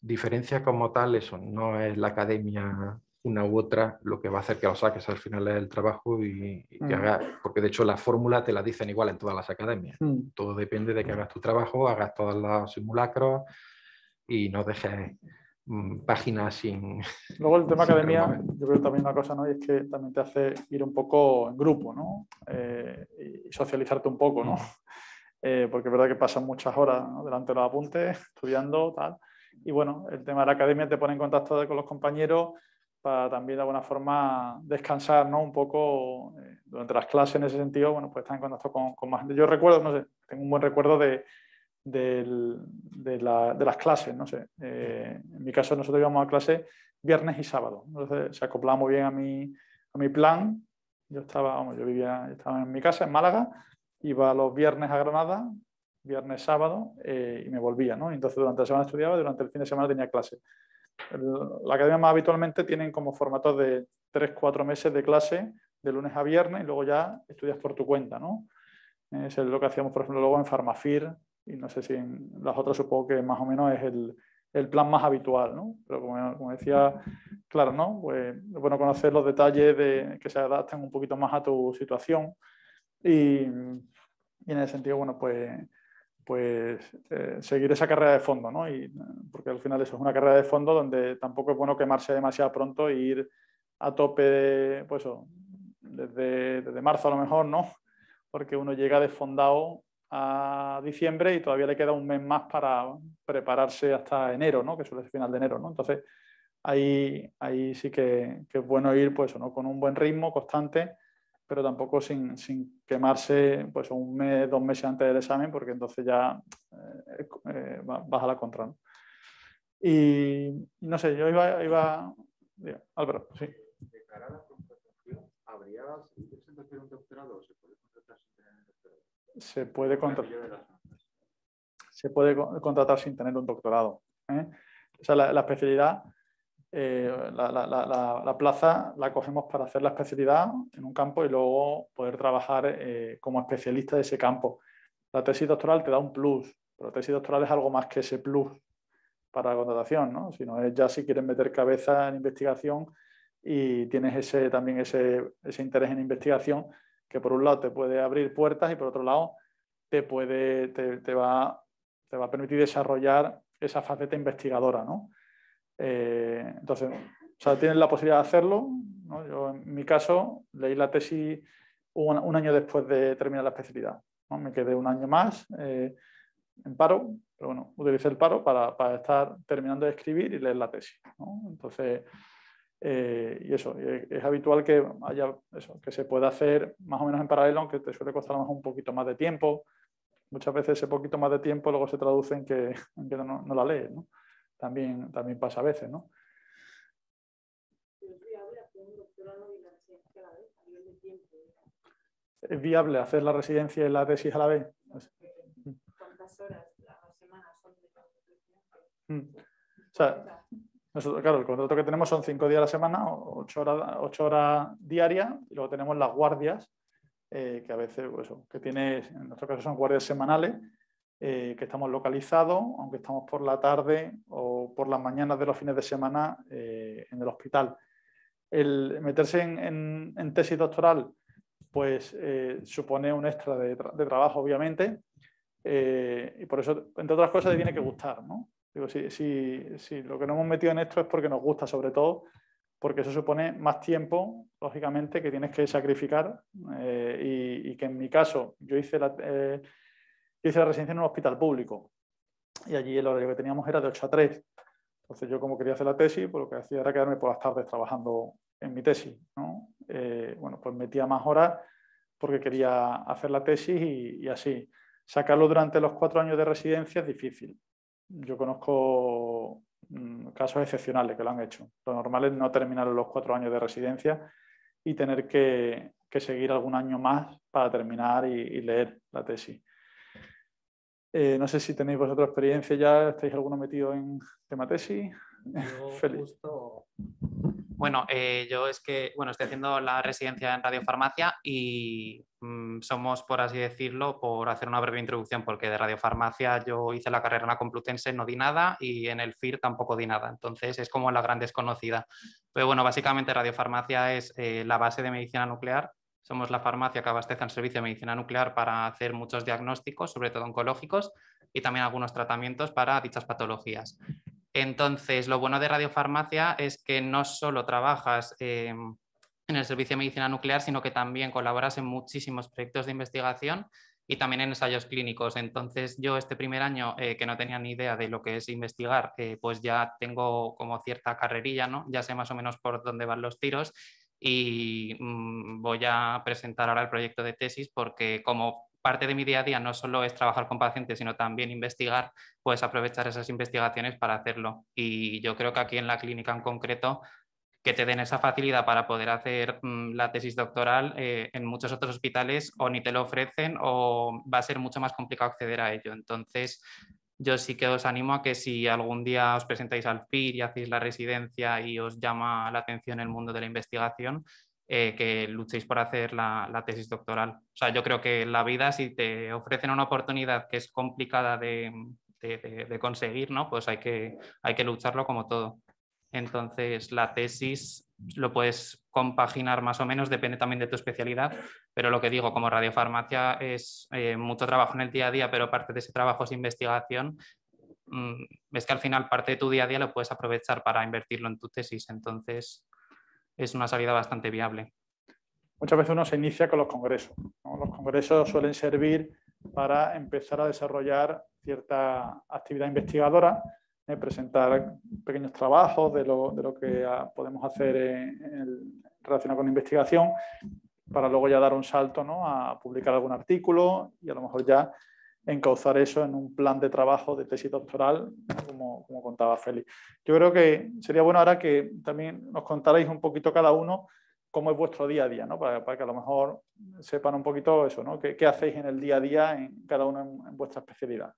diferencia como tal, eso no es la academia una u otra lo que va a hacer que lo saques al final del trabajo y, que mm. hagas, porque de hecho la fórmula te la dicen igual en todas las academias. Mm. Todo depende de que mm. hagas tu trabajo, hagas todos los simulacros y no dejes páginas sin... Luego el tema academia, yo creo también una cosa, ¿no? Y es que también te hace ir un poco en grupo, ¿no? Eh, y socializarte un poco, ¿no? Eh, porque es verdad que pasan muchas horas delante de los apuntes, estudiando, tal. Y bueno, el tema de la academia te pone en contacto con los compañeros para también de alguna forma descansar ¿no? un poco eh, durante las clases en ese sentido, bueno, pues estar en contacto con, con más gente. Yo recuerdo, no sé, tengo un buen recuerdo de, la, de las clases, no sé. Eh, en mi caso nosotros íbamos a clase viernes y sábado, entonces se acoplaba muy bien a mi, a mi plan. Yo estaba, vamos, yo vivía, estaba en mi casa en Málaga, iba los viernes a Granada, viernes, sábado, eh, y me volvía, ¿no? Entonces durante la semana estudiaba, durante el fin de semana tenía clase. La academia más habitualmente tienen como formato de 3-4 meses de clase de lunes a viernes y luego ya estudias por tu cuenta, ¿no? Es lo que hacíamos, por ejemplo, luego en Farmafir y no sé si en las otras supongo que más o menos es el, plan más habitual, Pero como, decía, claro, ¿no? Pues, es bueno conocer los detalles de, que se adapten un poquito más a tu situación y, y en ese sentido, bueno, pues pues eh, seguir esa carrera de fondo, ¿no? Y, eh, porque al final eso es una carrera de fondo donde tampoco es bueno quemarse demasiado pronto e ir a tope, pues desde, marzo a lo mejor, ¿no? Porque uno llega desfondado a diciembre y todavía le queda un mes más para prepararse hasta enero, ¿no? Que suele ser final de enero, ¿no? Entonces ahí, sí que, es bueno ir, pues, Con un buen ritmo constante pero tampoco sin, quemarse pues, un mes, dos meses antes del examen, porque entonces ya eh, eh, baja vas a la contra. Y no sé, yo iba, Álvaro, sí. ¿habría un doctorado se puede contratar sin tener un doctorado? Se puede contratar. sin tener un doctorado. ¿eh? O sea, la especialidad eh, la, plaza la cogemos para hacer la especialidad en un campo y luego poder trabajar eh, como especialista de ese campo. La tesis doctoral te da un plus, pero la tesis doctoral es algo más que ese plus para la contratación, ¿no? sino es ya si quieres meter cabeza en investigación y tienes también ese, interés en investigación que por un lado te puede abrir puertas y por otro lado te, puede, va, te va a permitir desarrollar esa faceta investigadora. ¿no? Eh, entonces, o sea, tienen la posibilidad de hacerlo. Yo, en mi caso, leí la tesis un, año después de terminar la especialidad. Me quedé un año más eh, en paro, pero bueno, utilicé el paro para, estar terminando de escribir y leer la tesis. Entonces, eh, y eso, es habitual que haya eso, que se pueda hacer más o menos en paralelo, aunque te suele costar más un poquito más de tiempo. Muchas veces ese poquito más de tiempo luego se traduce en que, no, la lees también, pasa a veces, ¿no? ¿Es viable hacer la residencia y la tesis a la vez? ¿Cuántas horas a la semana son de mm. claro, el contrato que tenemos son cinco días a la semana, ocho horas, ocho horas diarias, y luego tenemos las guardias, eh, que a veces, pues que tiene, en nuestro caso son guardias semanales, eh, que estamos localizados, aunque estamos por la tarde o por las mañanas de los fines de semana eh, en el hospital. El meterse en, tesis doctoral pues eh, supone un extra de, trabajo, obviamente, y por eso, entre otras cosas, te tiene que gustar. ¿no? Digo, si, si, si lo que nos hemos metido en esto es porque nos gusta, sobre todo, porque eso supone más tiempo, lógicamente, que tienes que sacrificar y, que en mi caso yo hice la, hice la residencia en un hospital público y allí el horario que teníamos era de 8 a 3. Entonces yo como quería hacer la tesis, pues lo que hacía era quedarme por las tardes trabajando en mi tesis. Eh, bueno, pues metía más horas porque quería hacer la tesis y, así. Sacarlo durante los cuatro años de residencia es difícil. Yo conozco mm, casos excepcionales que lo han hecho. Lo normal es no terminar los cuatro años de residencia y tener que, seguir algún año más para terminar y leer la tesis. Eh, no sé si tenéis vosotros experiencia ya, ¿estáis alguno metido en tema tesis? Bueno, eh, yo es que bueno, estoy haciendo la residencia en radiofarmacia y mm, somos, por así decirlo, por hacer una breve introducción, porque de radiofarmacia yo hice la carrera en la Complutense, no di nada y en el FIR tampoco di nada. Entonces es como la gran desconocida. Pero bueno, básicamente radiofarmacia es eh, la base de medicina nuclear somos la farmacia que abastece el servicio de medicina nuclear para hacer muchos diagnósticos, sobre todo oncológicos, y también algunos tratamientos para dichas patologías. Entonces, lo bueno de radiofarmacia es que no solo trabajas em, en el servicio de medicina nuclear, sino que también colaboras en muchísimos proyectos de investigación y también en ensayos clínicos. Entonces, yo este primer año, eh, que no tenía ni idea de lo que es investigar, eh, pues ya tengo como cierta carrerilla, ¿no? Ya sé más o menos por dónde van los tiros y mm, voy a presentar ahora el proyecto de tesis porque como parte de mi día a día no solo es trabajar con pacientes, sino también investigar, ...puedes aprovechar esas investigaciones para hacerlo. Y yo creo que aquí en la clínica en concreto, que te den esa facilidad para poder hacer mm, la tesis doctoral, eh, en muchos otros hospitales o ni te lo ofrecen o va a ser mucho más complicado acceder a ello. Entonces, yo sí que os animo a que si algún día os presentáis al PIR y hacéis la residencia y os llama la atención el mundo de la investigación, eh, que luchéis por hacer la, tesis doctoral. O sea, yo creo que la vida, si te ofrecen una oportunidad que es complicada de, conseguir, ¿no? pues hay que, hay que lucharlo como todo. Entonces, la tesis lo puedes compaginar más o menos, depende también de tu especialidad, pero lo que digo, como radiofarmacia es eh, mucho trabajo en el día a día, pero parte de ese trabajo es investigación, mm, es que al final parte de tu día a día lo puedes aprovechar para invertirlo en tu tesis, entonces es una salida bastante viable. Muchas veces uno se inicia con los congresos. Los congresos suelen servir para empezar a desarrollar cierta actividad investigadora, ¿eh? presentar pequeños trabajos de lo, que ah, podemos hacer relacionado con investigación, para luego ya dar un salto ¿no? a publicar algún artículo y a lo mejor ya encauzar eso en un plan de trabajo de tesis doctoral, como, como contaba Félix. Yo creo que sería bueno ahora que también nos contarais un poquito cada uno cómo es vuestro día a día, ¿no? para, que a lo mejor sepan un poquito eso, ¿no? ¿Qué, qué hacéis en el día a día, en, cada uno en, vuestra especialidad?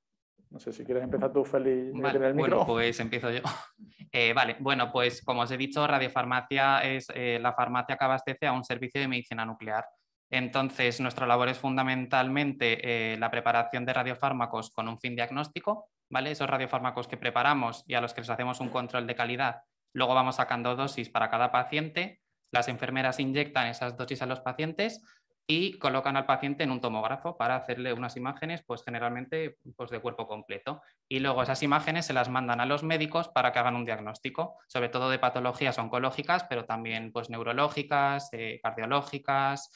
No sé si quieres empezar tú, Félix. Bueno, pues empiezo yo. Eh, vale, bueno, pues como os he dicho, Radiofarmacia es eh, la farmacia que abastece a un servicio de medicina nuclear. Entonces, nuestra labor es fundamentalmente eh, la preparación de radiofármacos con un fin diagnóstico, ¿vale? Esos radiofármacos que preparamos y a los que les hacemos un control de calidad, luego vamos sacando dosis para cada paciente, las enfermeras inyectan esas dosis a los pacientes y colocan al paciente en un tomógrafo para hacerle unas imágenes, pues generalmente pues de cuerpo completo. Y luego esas imágenes se las mandan a los médicos para que hagan un diagnóstico, sobre todo de patologías oncológicas, pero también pues neurológicas, eh, cardiológicas,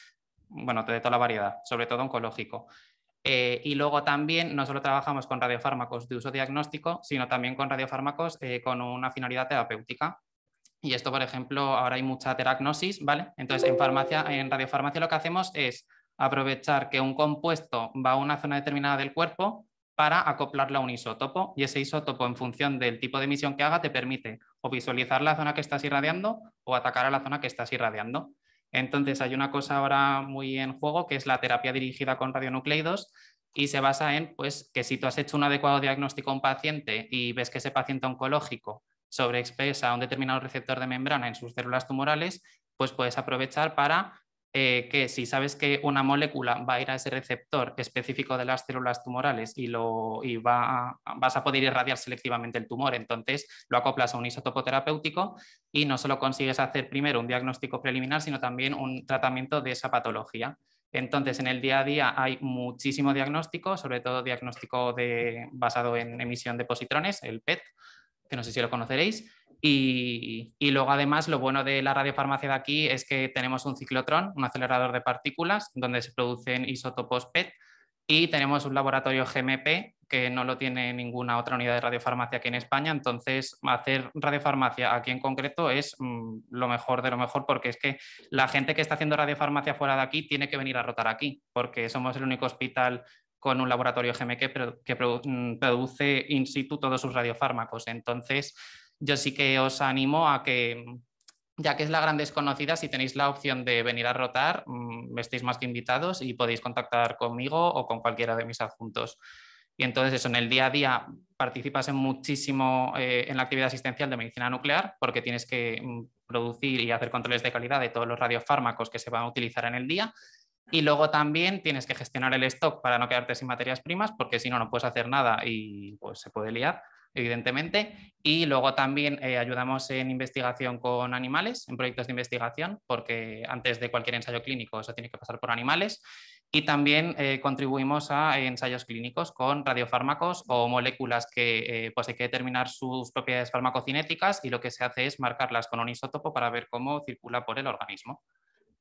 bueno, de toda la variedad, sobre todo oncológico. Eh, y luego también no solo trabajamos con radiofármacos de uso diagnóstico, sino también con radiofármacos eh, con una finalidad terapéutica. Y esto, por ejemplo, ahora hay mucha teragnosis, ¿vale? Entonces, en, farmacia, en radiofarmacia lo que hacemos es aprovechar que un compuesto va a una zona determinada del cuerpo para acoplarlo a un isótopo y ese isótopo en función del tipo de emisión que haga te permite o visualizar la zona que estás irradiando o atacar a la zona que estás irradiando. Entonces, hay una cosa ahora muy en juego que es la terapia dirigida con radionucleidos y se basa en pues, que si tú has hecho un adecuado diagnóstico a un paciente y ves que ese paciente oncológico sobreexpresa un determinado receptor de membrana en sus células tumorales, pues puedes aprovechar para eh, que si sabes que una molécula va a ir a ese receptor específico de las células tumorales y, lo, y va vas a poder irradiar selectivamente el tumor, entonces lo acoplas a un isótopo terapéutico y no solo consigues hacer primero un diagnóstico preliminar, sino también un tratamiento de esa patología. Entonces, en el día a día hay muchísimo diagnóstico, sobre todo diagnóstico basado en emisión de positrones, el PET, que no sé si lo conoceréis, y, luego, además, lo bueno de la radiofarmacia de aquí es que tenemos un ciclotrón, un acelerador de partículas, donde se producen isótopos PET, y tenemos un laboratorio GMP, que no lo tiene ninguna otra unidad de radiofarmacia aquí en España. Entonces, hacer radiofarmacia aquí en concreto es mm, lo mejor de lo mejor, porque es que la gente que está haciendo radiofarmacia fuera de aquí tiene que venir a rotar aquí, porque somos el único hospital con un laboratorio GMP que, que, mm, produce in situ todos sus radiofármacos. Entonces, yo sí que os animo a que, mm, ya que es la gran desconocida, si tenéis la opción de venir a rotar, mm, estéis más que invitados y podéis contactar conmigo o con cualquiera de mis adjuntos. Y entonces eso, en el día a día participas en muchísimo eh, en la actividad asistencial de medicina nuclear porque tienes que mm, producir y hacer controles de calidad de todos los radiofármacos que se van a utilizar en el día. Y luego también tienes que gestionar el stock para no quedarte sin materias primas porque si no, no puedes hacer nada y pues se puede liar evidentemente. Y luego también eh, ayudamos en investigación con animales, en proyectos de investigación, porque antes de cualquier ensayo clínico eso tiene que pasar por animales. Y también eh, contribuimos a ensayos clínicos con radiofármacos o moléculas que eh, pues hay que determinar sus propiedades farmacocinéticas y lo que se hace es marcarlas con un isótopo para ver cómo circula por el organismo.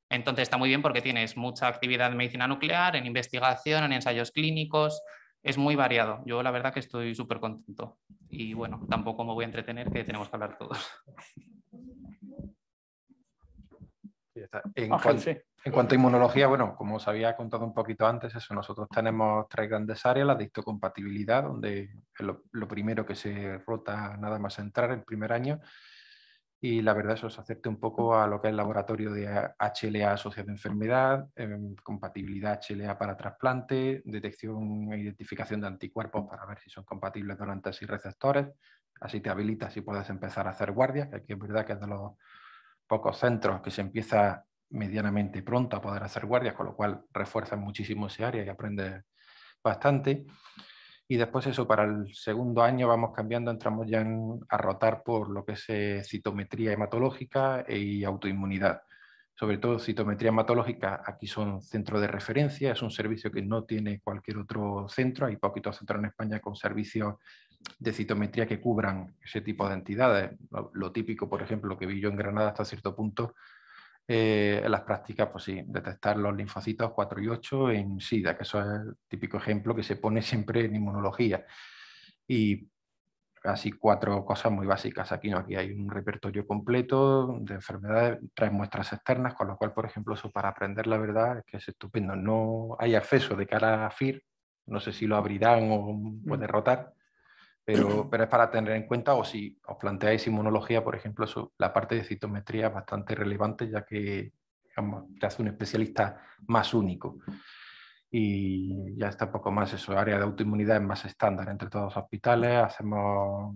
Entonces está muy bien porque tienes mucha actividad en medicina nuclear, en investigación, en ensayos clínicos, es muy variado. Yo la verdad que estoy súper contento. Y bueno, tampoco me voy a entretener que tenemos que hablar todos. En, cuanto a inmunología, bueno, como os había contado un poquito antes, eso, nosotros tenemos tres grandes áreas, la de histocompatibilidad, donde lo, lo primero que se rota nada más entrar el primer año, y la verdad eso se acepta un mm. poco a lo que es el laboratorio de HLA asociado a enfermedad, em, compatibilidad HLA para trasplante, detección e identificación de anticuerpos mm. para ver si son compatibles donantes y receptores. Así te habilitas y puedes empezar a hacer guardias, que aquí es verdad que es de los pocos centros que se empieza medianamente pronto a poder hacer guardias, con lo cual refuerza muchísimo ese área y aprendes bastante. Y después eso, para el segundo año vamos cambiando, entramos ya a rotar por lo que es eh, citometría hematológica y autoinmunidad. Sobre todo citometría hematológica, aquí son centros de referencia, es un servicio que no tiene cualquier otro centro, hay poquitos centros en España con servicios de citometría que cubran ese tipo de entidades. Lo, típico, por ejemplo, que vi yo en Granada hasta cierto punto, eh, las prácticas, pues sí, detectar los linfocitos 4 y 8 en SIDA, que eso es el típico ejemplo que se pone siempre en inmunología. Y así cuatro cosas muy básicas. Aquí no, aquí hay un repertorio completo de enfermedades, tres muestras externas, con lo cual, por ejemplo, eso para aprender la verdad es que es estupendo. No hay acceso de cara a FIR, no sé si lo abrirán o puede mm. rotar, pero, es para tener en cuenta, o si os planteáis inmunología, por ejemplo, la parte de citometría es bastante relevante, ya que hace un especialista más único. Y ya está un poco más eso, área de autoinmunidad es más estándar entre todos los hospitales, hacemos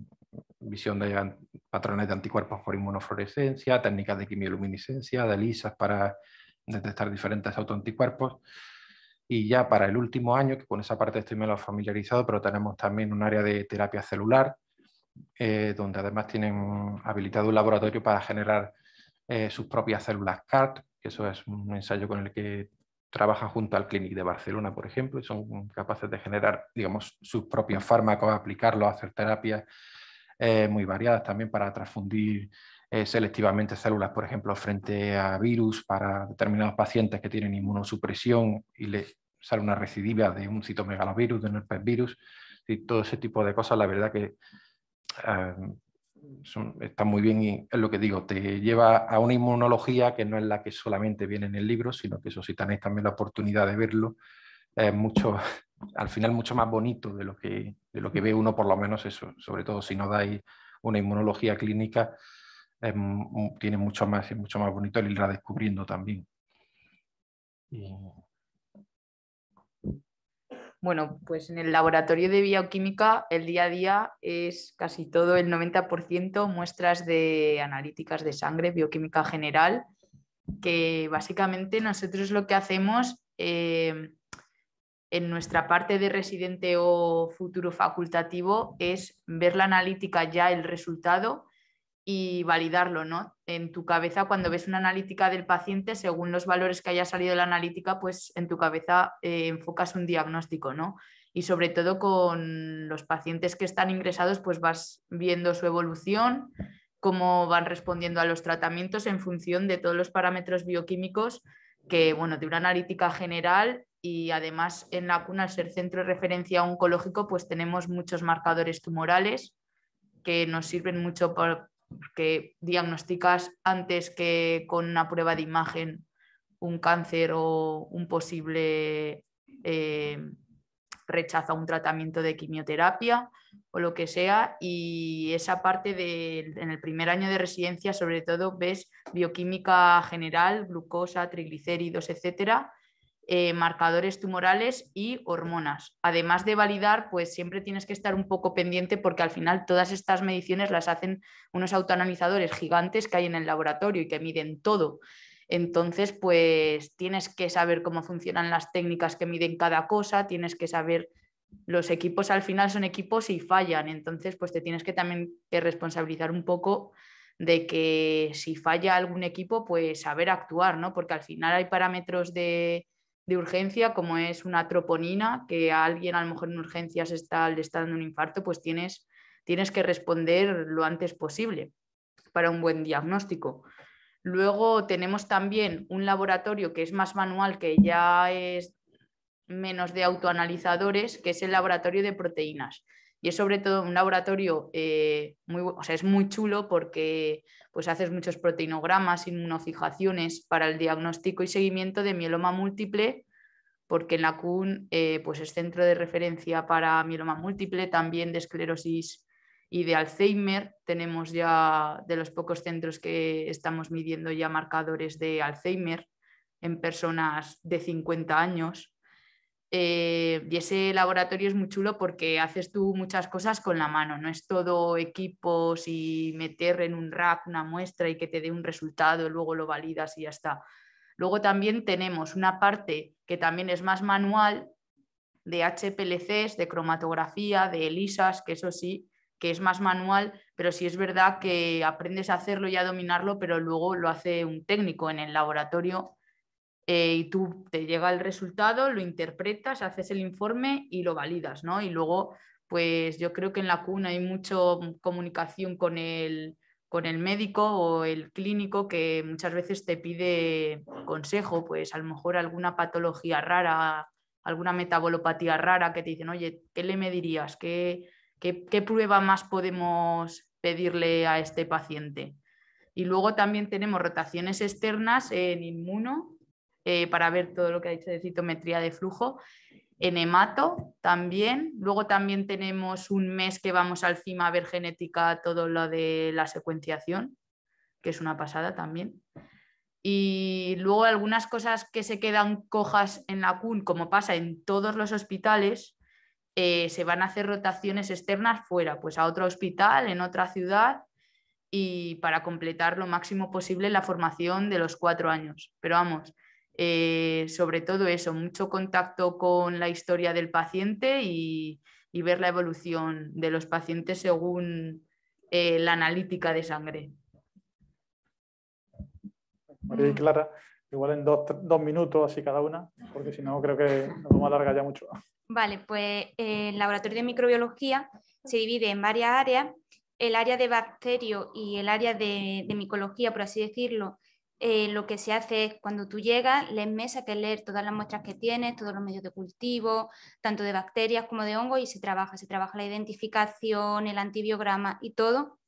visión de patrones de anticuerpos por inmunofluorescencia, técnicas de quimioluminiscencia, de lisas para detectar diferentes autoanticuerpos. Y ya para el último año, que con esa parte estoy menos familiarizado, pero tenemos también un área de terapia celular, eh, donde además tienen habilitado un laboratorio para generar eh, sus propias células CART, que eso es un ensayo con el que trabajan junto al Clinic de Barcelona, por ejemplo, y son capaces de generar, digamos, sus propios fármacos, aplicarlos, hacer terapias eh, muy variadas también para transfundir eh, selectivamente células, por ejemplo, frente a virus para determinados pacientes que tienen inmunosupresión y les sale una recidiva de un citomegalovirus, de un herpesvirus, virus, y todo ese tipo de cosas, la verdad que eh, está muy bien y es lo que digo, te lleva a una inmunología que no es la que solamente viene en el libro, sino que eso si tenéis también la oportunidad de verlo, es mucho, al final mucho más bonito de lo que, de lo que ve uno, por lo menos eso, sobre todo si no dais una inmunología clínica, tiene mucho más, y mucho más bonito el irla descubriendo también. Bueno, pues en el laboratorio de bioquímica el día a día es casi todo el 90% muestras de analíticas de sangre, bioquímica general, que básicamente nosotros lo que hacemos em, en nuestra parte de residente o futuro facultativo es ver la analítica ya el resultado y validarlo, ¿no? En tu cabeza, cuando ves una analítica del paciente, según los valores que haya salido de la analítica, pues en tu cabeza eh, enfocas un diagnóstico, ¿no? Y sobre todo con los pacientes que están ingresados, pues vas viendo su evolución, cómo van respondiendo a los tratamientos en función de todos los parámetros bioquímicos que, bueno, de una analítica general y además en la cuna, al ser centro de referencia oncológico, pues tenemos muchos marcadores tumorales que nos sirven mucho por, que diagnosticas antes que con una prueba de imagen un cáncer o un posible eh, rechazo a un tratamiento de quimioterapia o lo que sea. Y esa parte en el primer año de residencia, sobre todo, ves bioquímica general, glucosa, triglicéridos, etcétera eh, marcadores tumorales y hormonas. Además de validar, pues siempre tienes que estar un poco pendiente porque al final todas estas mediciones las hacen unos autoanalizadores gigantes que hay en el laboratorio y que miden todo. Entonces, pues tienes que saber cómo funcionan las técnicas que miden cada cosa, tienes que saber los equipos al final son equipos y fallan, entonces pues te tienes que también responsabilizar un poco de que si falla algún equipo, pues saber actuar, ¿no? Porque al final hay parámetros de, de urgencia, como es una troponina, que a alguien a lo mejor en urgencias está, le está dando un infarto, pues tienes, tienes que responder lo antes posible para un buen diagnóstico. Luego tenemos también un laboratorio que es más manual, que ya es menos de autoanalizadores, que es el laboratorio de proteínas. Y es sobre todo un laboratorio eh, muy, o sea, es muy chulo porque pues haces muchos proteinogramas, inmunofijaciones para el diagnóstico y seguimiento de mieloma múltiple, porque en la CUN eh, pues es centro de referencia para mieloma múltiple, también de esclerosis y de Alzheimer. Tenemos ya de los pocos centros que estamos midiendo ya marcadores de Alzheimer en personas de 50 años. Eh, y ese laboratorio es muy chulo porque haces tú muchas cosas con la mano, no es todo equipos y meter en un rack una muestra y que te dé un resultado, luego lo validas y ya está. Luego también tenemos una parte que también es más manual de HPLCs, de cromatografía, de ELISAs, que eso sí, que es más manual, pero sí es verdad que aprendes a hacerlo y a dominarlo, pero luego lo hace un técnico en el laboratorio eh, y tú te llega el resultado, lo interpretas, haces el informe y lo validas, Y luego, pues yo creo que en la cuna hay mucha mm, comunicación con el, médico o el clínico que muchas veces te pide consejo, pues a lo mejor alguna patología rara, alguna metabolopatía rara que te dicen, oye, ¿qué le medirías? ¿Qué, qué, qué prueba más podemos pedirle a este paciente? Y luego también tenemos rotaciones externas en inmuno, eh, para ver todo lo que ha dicho de citometría de flujo. En hemato también. Luego también tenemos un mes que vamos al CIMA a ver genética, todo lo de la secuenciación, que es una pasada también. Y luego algunas cosas que se quedan cojas en la CUN, como pasa en todos los hospitales, eh, se van a hacer rotaciones externas fuera, pues a otro hospital, en otra ciudad, y para completar lo máximo posible la formación de los cuatro años. Pero vamos, eh, sobre todo eso, mucho contacto con la historia del paciente y, ver la evolución de los pacientes según eh, la analítica de sangre. María y mm. Clara, igual en dos, minutos así cada una, porque si no creo que nos vamos a alargar ya mucho. Vale, pues eh, el laboratorio de microbiología se divide en varias áreas. El área de bacterio y el área de micología, por así decirlo, eh, lo que se hace es cuando tú llegas, lees mesa que leer todas las muestras que tienes, todos los medios de cultivo, tanto de bacterias como de hongos, y se trabaja, se trabaja la identificación, el antibiograma y todo,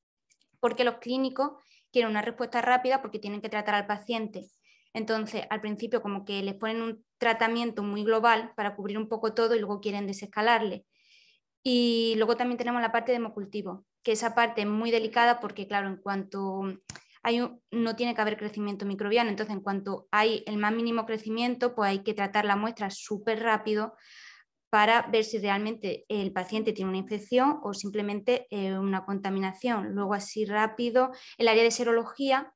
porque los clínicos quieren una respuesta rápida porque tienen que tratar al paciente. Entonces, al principio como que les ponen un tratamiento muy global para cubrir un poco todo y luego quieren desescalarle. Y luego también tenemos la parte de hemocultivo, que esa parte es muy delicada porque, claro, en cuanto no tiene que haber crecimiento microbiano. Entonces, en cuanto hay el más mínimo crecimiento, pues hay que tratar la muestra súper rápido para ver si realmente el paciente tiene una infección o simplemente eh, una contaminación. Luego, así rápido, el área de serología,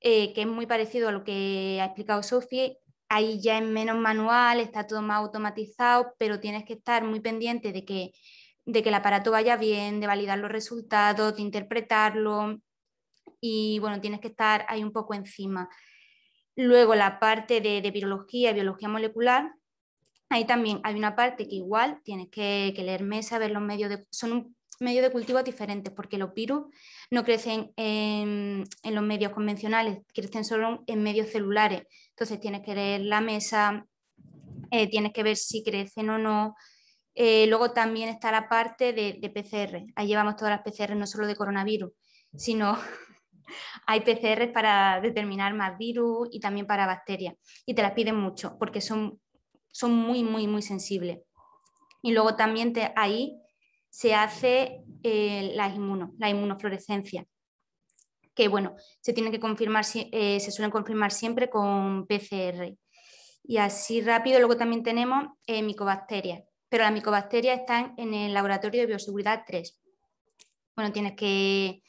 eh, que es muy parecido a lo que ha explicado Sofía, ahí ya es menos manual, está todo más automatizado, pero tienes que estar muy pendiente de que, de que el aparato vaya bien, de validar los resultados, de interpretarlo, y bueno, tienes que estar ahí un poco encima. Luego la parte de, virología y biología molecular, ahí también hay una parte que igual tienes que, leer mesa ver los medios de... Son un medio de cultivo diferentes porque los virus no crecen en, los medios convencionales, crecen solo en medios celulares. Entonces tienes que leer la mesa, eh, tienes que ver si crecen o no. Eh, luego también está la parte de, de, PCR. Ahí llevamos todas las PCR, no solo de coronavirus, sino hay PCR para determinar más virus y también para bacterias. Y te las piden mucho porque son, son muy, muy, muy sensibles. Y luego también ahí se hace eh, la, inmuno, la inmunofluorescencia, que bueno, se tiene que confirmar, eh, se suelen confirmar siempre con PCR. Y así rápido, luego también tenemos eh, micobacterias, pero las micobacterias están en el laboratorio de bioseguridad 3. Bueno, tienes que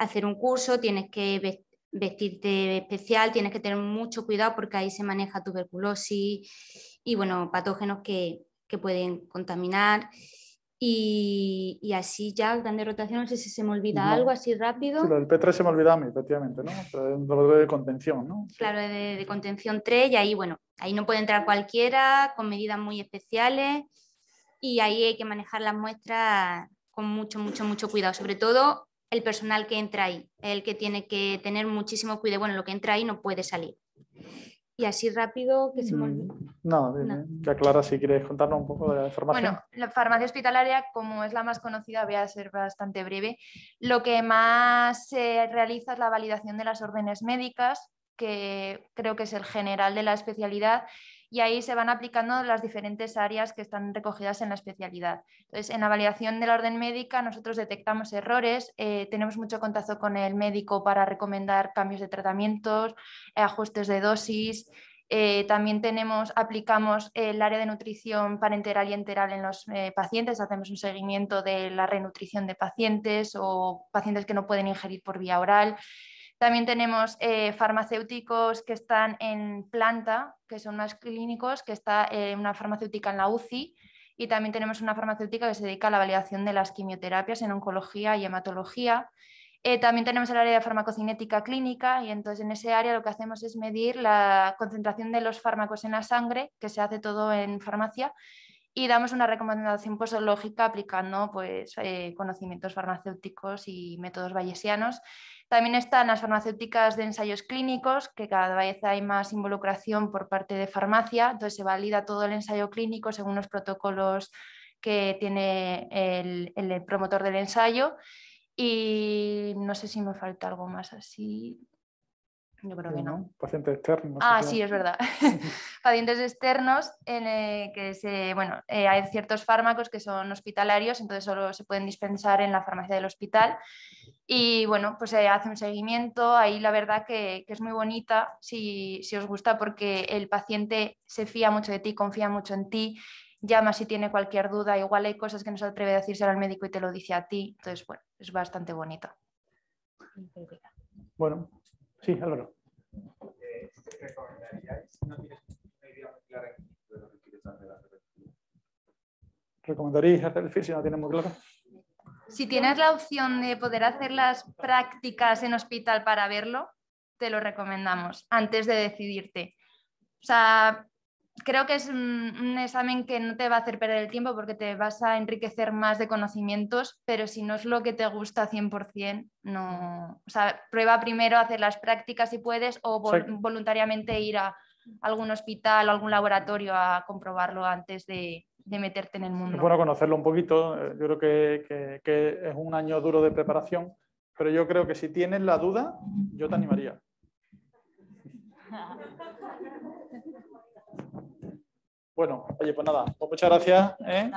hacer un curso, tienes que vestirte especial, tienes que tener mucho cuidado porque ahí se maneja tuberculosis y bueno, patógenos que, que pueden contaminar. Y, así ya, de rotación, no sé si se me olvida algo así rápido. el P3 se me olvida a mí, efectivamente, ¿no? de contención, ¿no? Claro, de, de, contención 3 y ahí, bueno, ahí no puede entrar cualquiera, con medidas muy especiales y ahí hay que manejar las muestras con mucho, mucho, mucho cuidado, sobre todo el personal que entra ahí, el que tiene que tener muchísimo cuidado, bueno, lo que entra ahí no puede salir. Y así rápido que se me mm, No, no, que aclara si quieres contarnos un poco de la farmacia. Bueno, la farmacia hospitalaria, como es la más conocida, voy a ser bastante breve. Lo que más se realiza es la validación de las órdenes médicas, que creo que es el general de la especialidad, y ahí se van aplicando las diferentes áreas que están recogidas en la especialidad. Entonces, en la validación de la orden médica nosotros detectamos errores, eh, tenemos mucho contacto con el médico para recomendar cambios de tratamientos, eh, ajustes de dosis, eh, también tenemos, aplicamos el área de nutrición parenteral y enteral en los pacientes, hacemos un seguimiento de la renutrición de pacientes o pacientes que no pueden ingerir por vía oral. También tenemos eh, farmacéuticos que están en planta, que son más clínicos, que está en eh, una farmacéutica en la UCI y también tenemos una farmacéutica que se dedica a la validación de las quimioterapias en oncología y hematología. Eh, también tenemos el área de farmacocinética clínica y entonces en ese área lo que hacemos es medir la concentración de los fármacos en la sangre, que se hace todo en farmacia, y damos una recomendación posológica pues, aplicando pues, eh, conocimientos farmacéuticos y métodos bayesianos. También están las farmacéuticas de ensayos clínicos, que cada vez hay más involucración por parte de farmacia, entonces se valida todo el ensayo clínico según los protocolos que tiene el, el promotor del ensayo. Y no sé si me falta algo más así. Yo creo que no. Pacientes externos. Ah, sí, es verdad. Pacientes externos en eh, que se, bueno, eh, hay ciertos fármacos que son hospitalarios, entonces solo se pueden dispensar en la farmacia del hospital. Y bueno, pues se eh, hace un seguimiento. Ahí la verdad que, que es muy bonita si, si os gusta porque el paciente se fía mucho de ti, confía mucho en ti llama si tiene cualquier duda, igual hay cosas que no se atreve a decirse al médico y te lo dice a ti, entonces bueno, es bastante bonito. Bueno, Sí, Álvaro. Eh, ¿Recomendaríais, no tienes una idea muy clara hacer ¿Recomendaríais hacer el FIR si no tienes muy claro. Si tienes la opción de poder hacer las prácticas en hospital para verlo, te lo recomendamos antes de decidirte. O sea, creo que es un, examen que no te va a hacer perder el tiempo porque te vas a enriquecer más de conocimientos, pero si no es lo que te gusta 100%, no. prueba primero hacer las prácticas si puedes o voluntariamente ir a algún hospital o algún laboratorio a comprobarlo antes de, meterte en el mundo. Es bueno conocerlo un poquito. Eh, yo creo que, que es un año duro de preparación, pero yo creo que si tienes la duda, yo te animaría. Bueno, oye, pues nada, pues muchas gracias. ¿eh?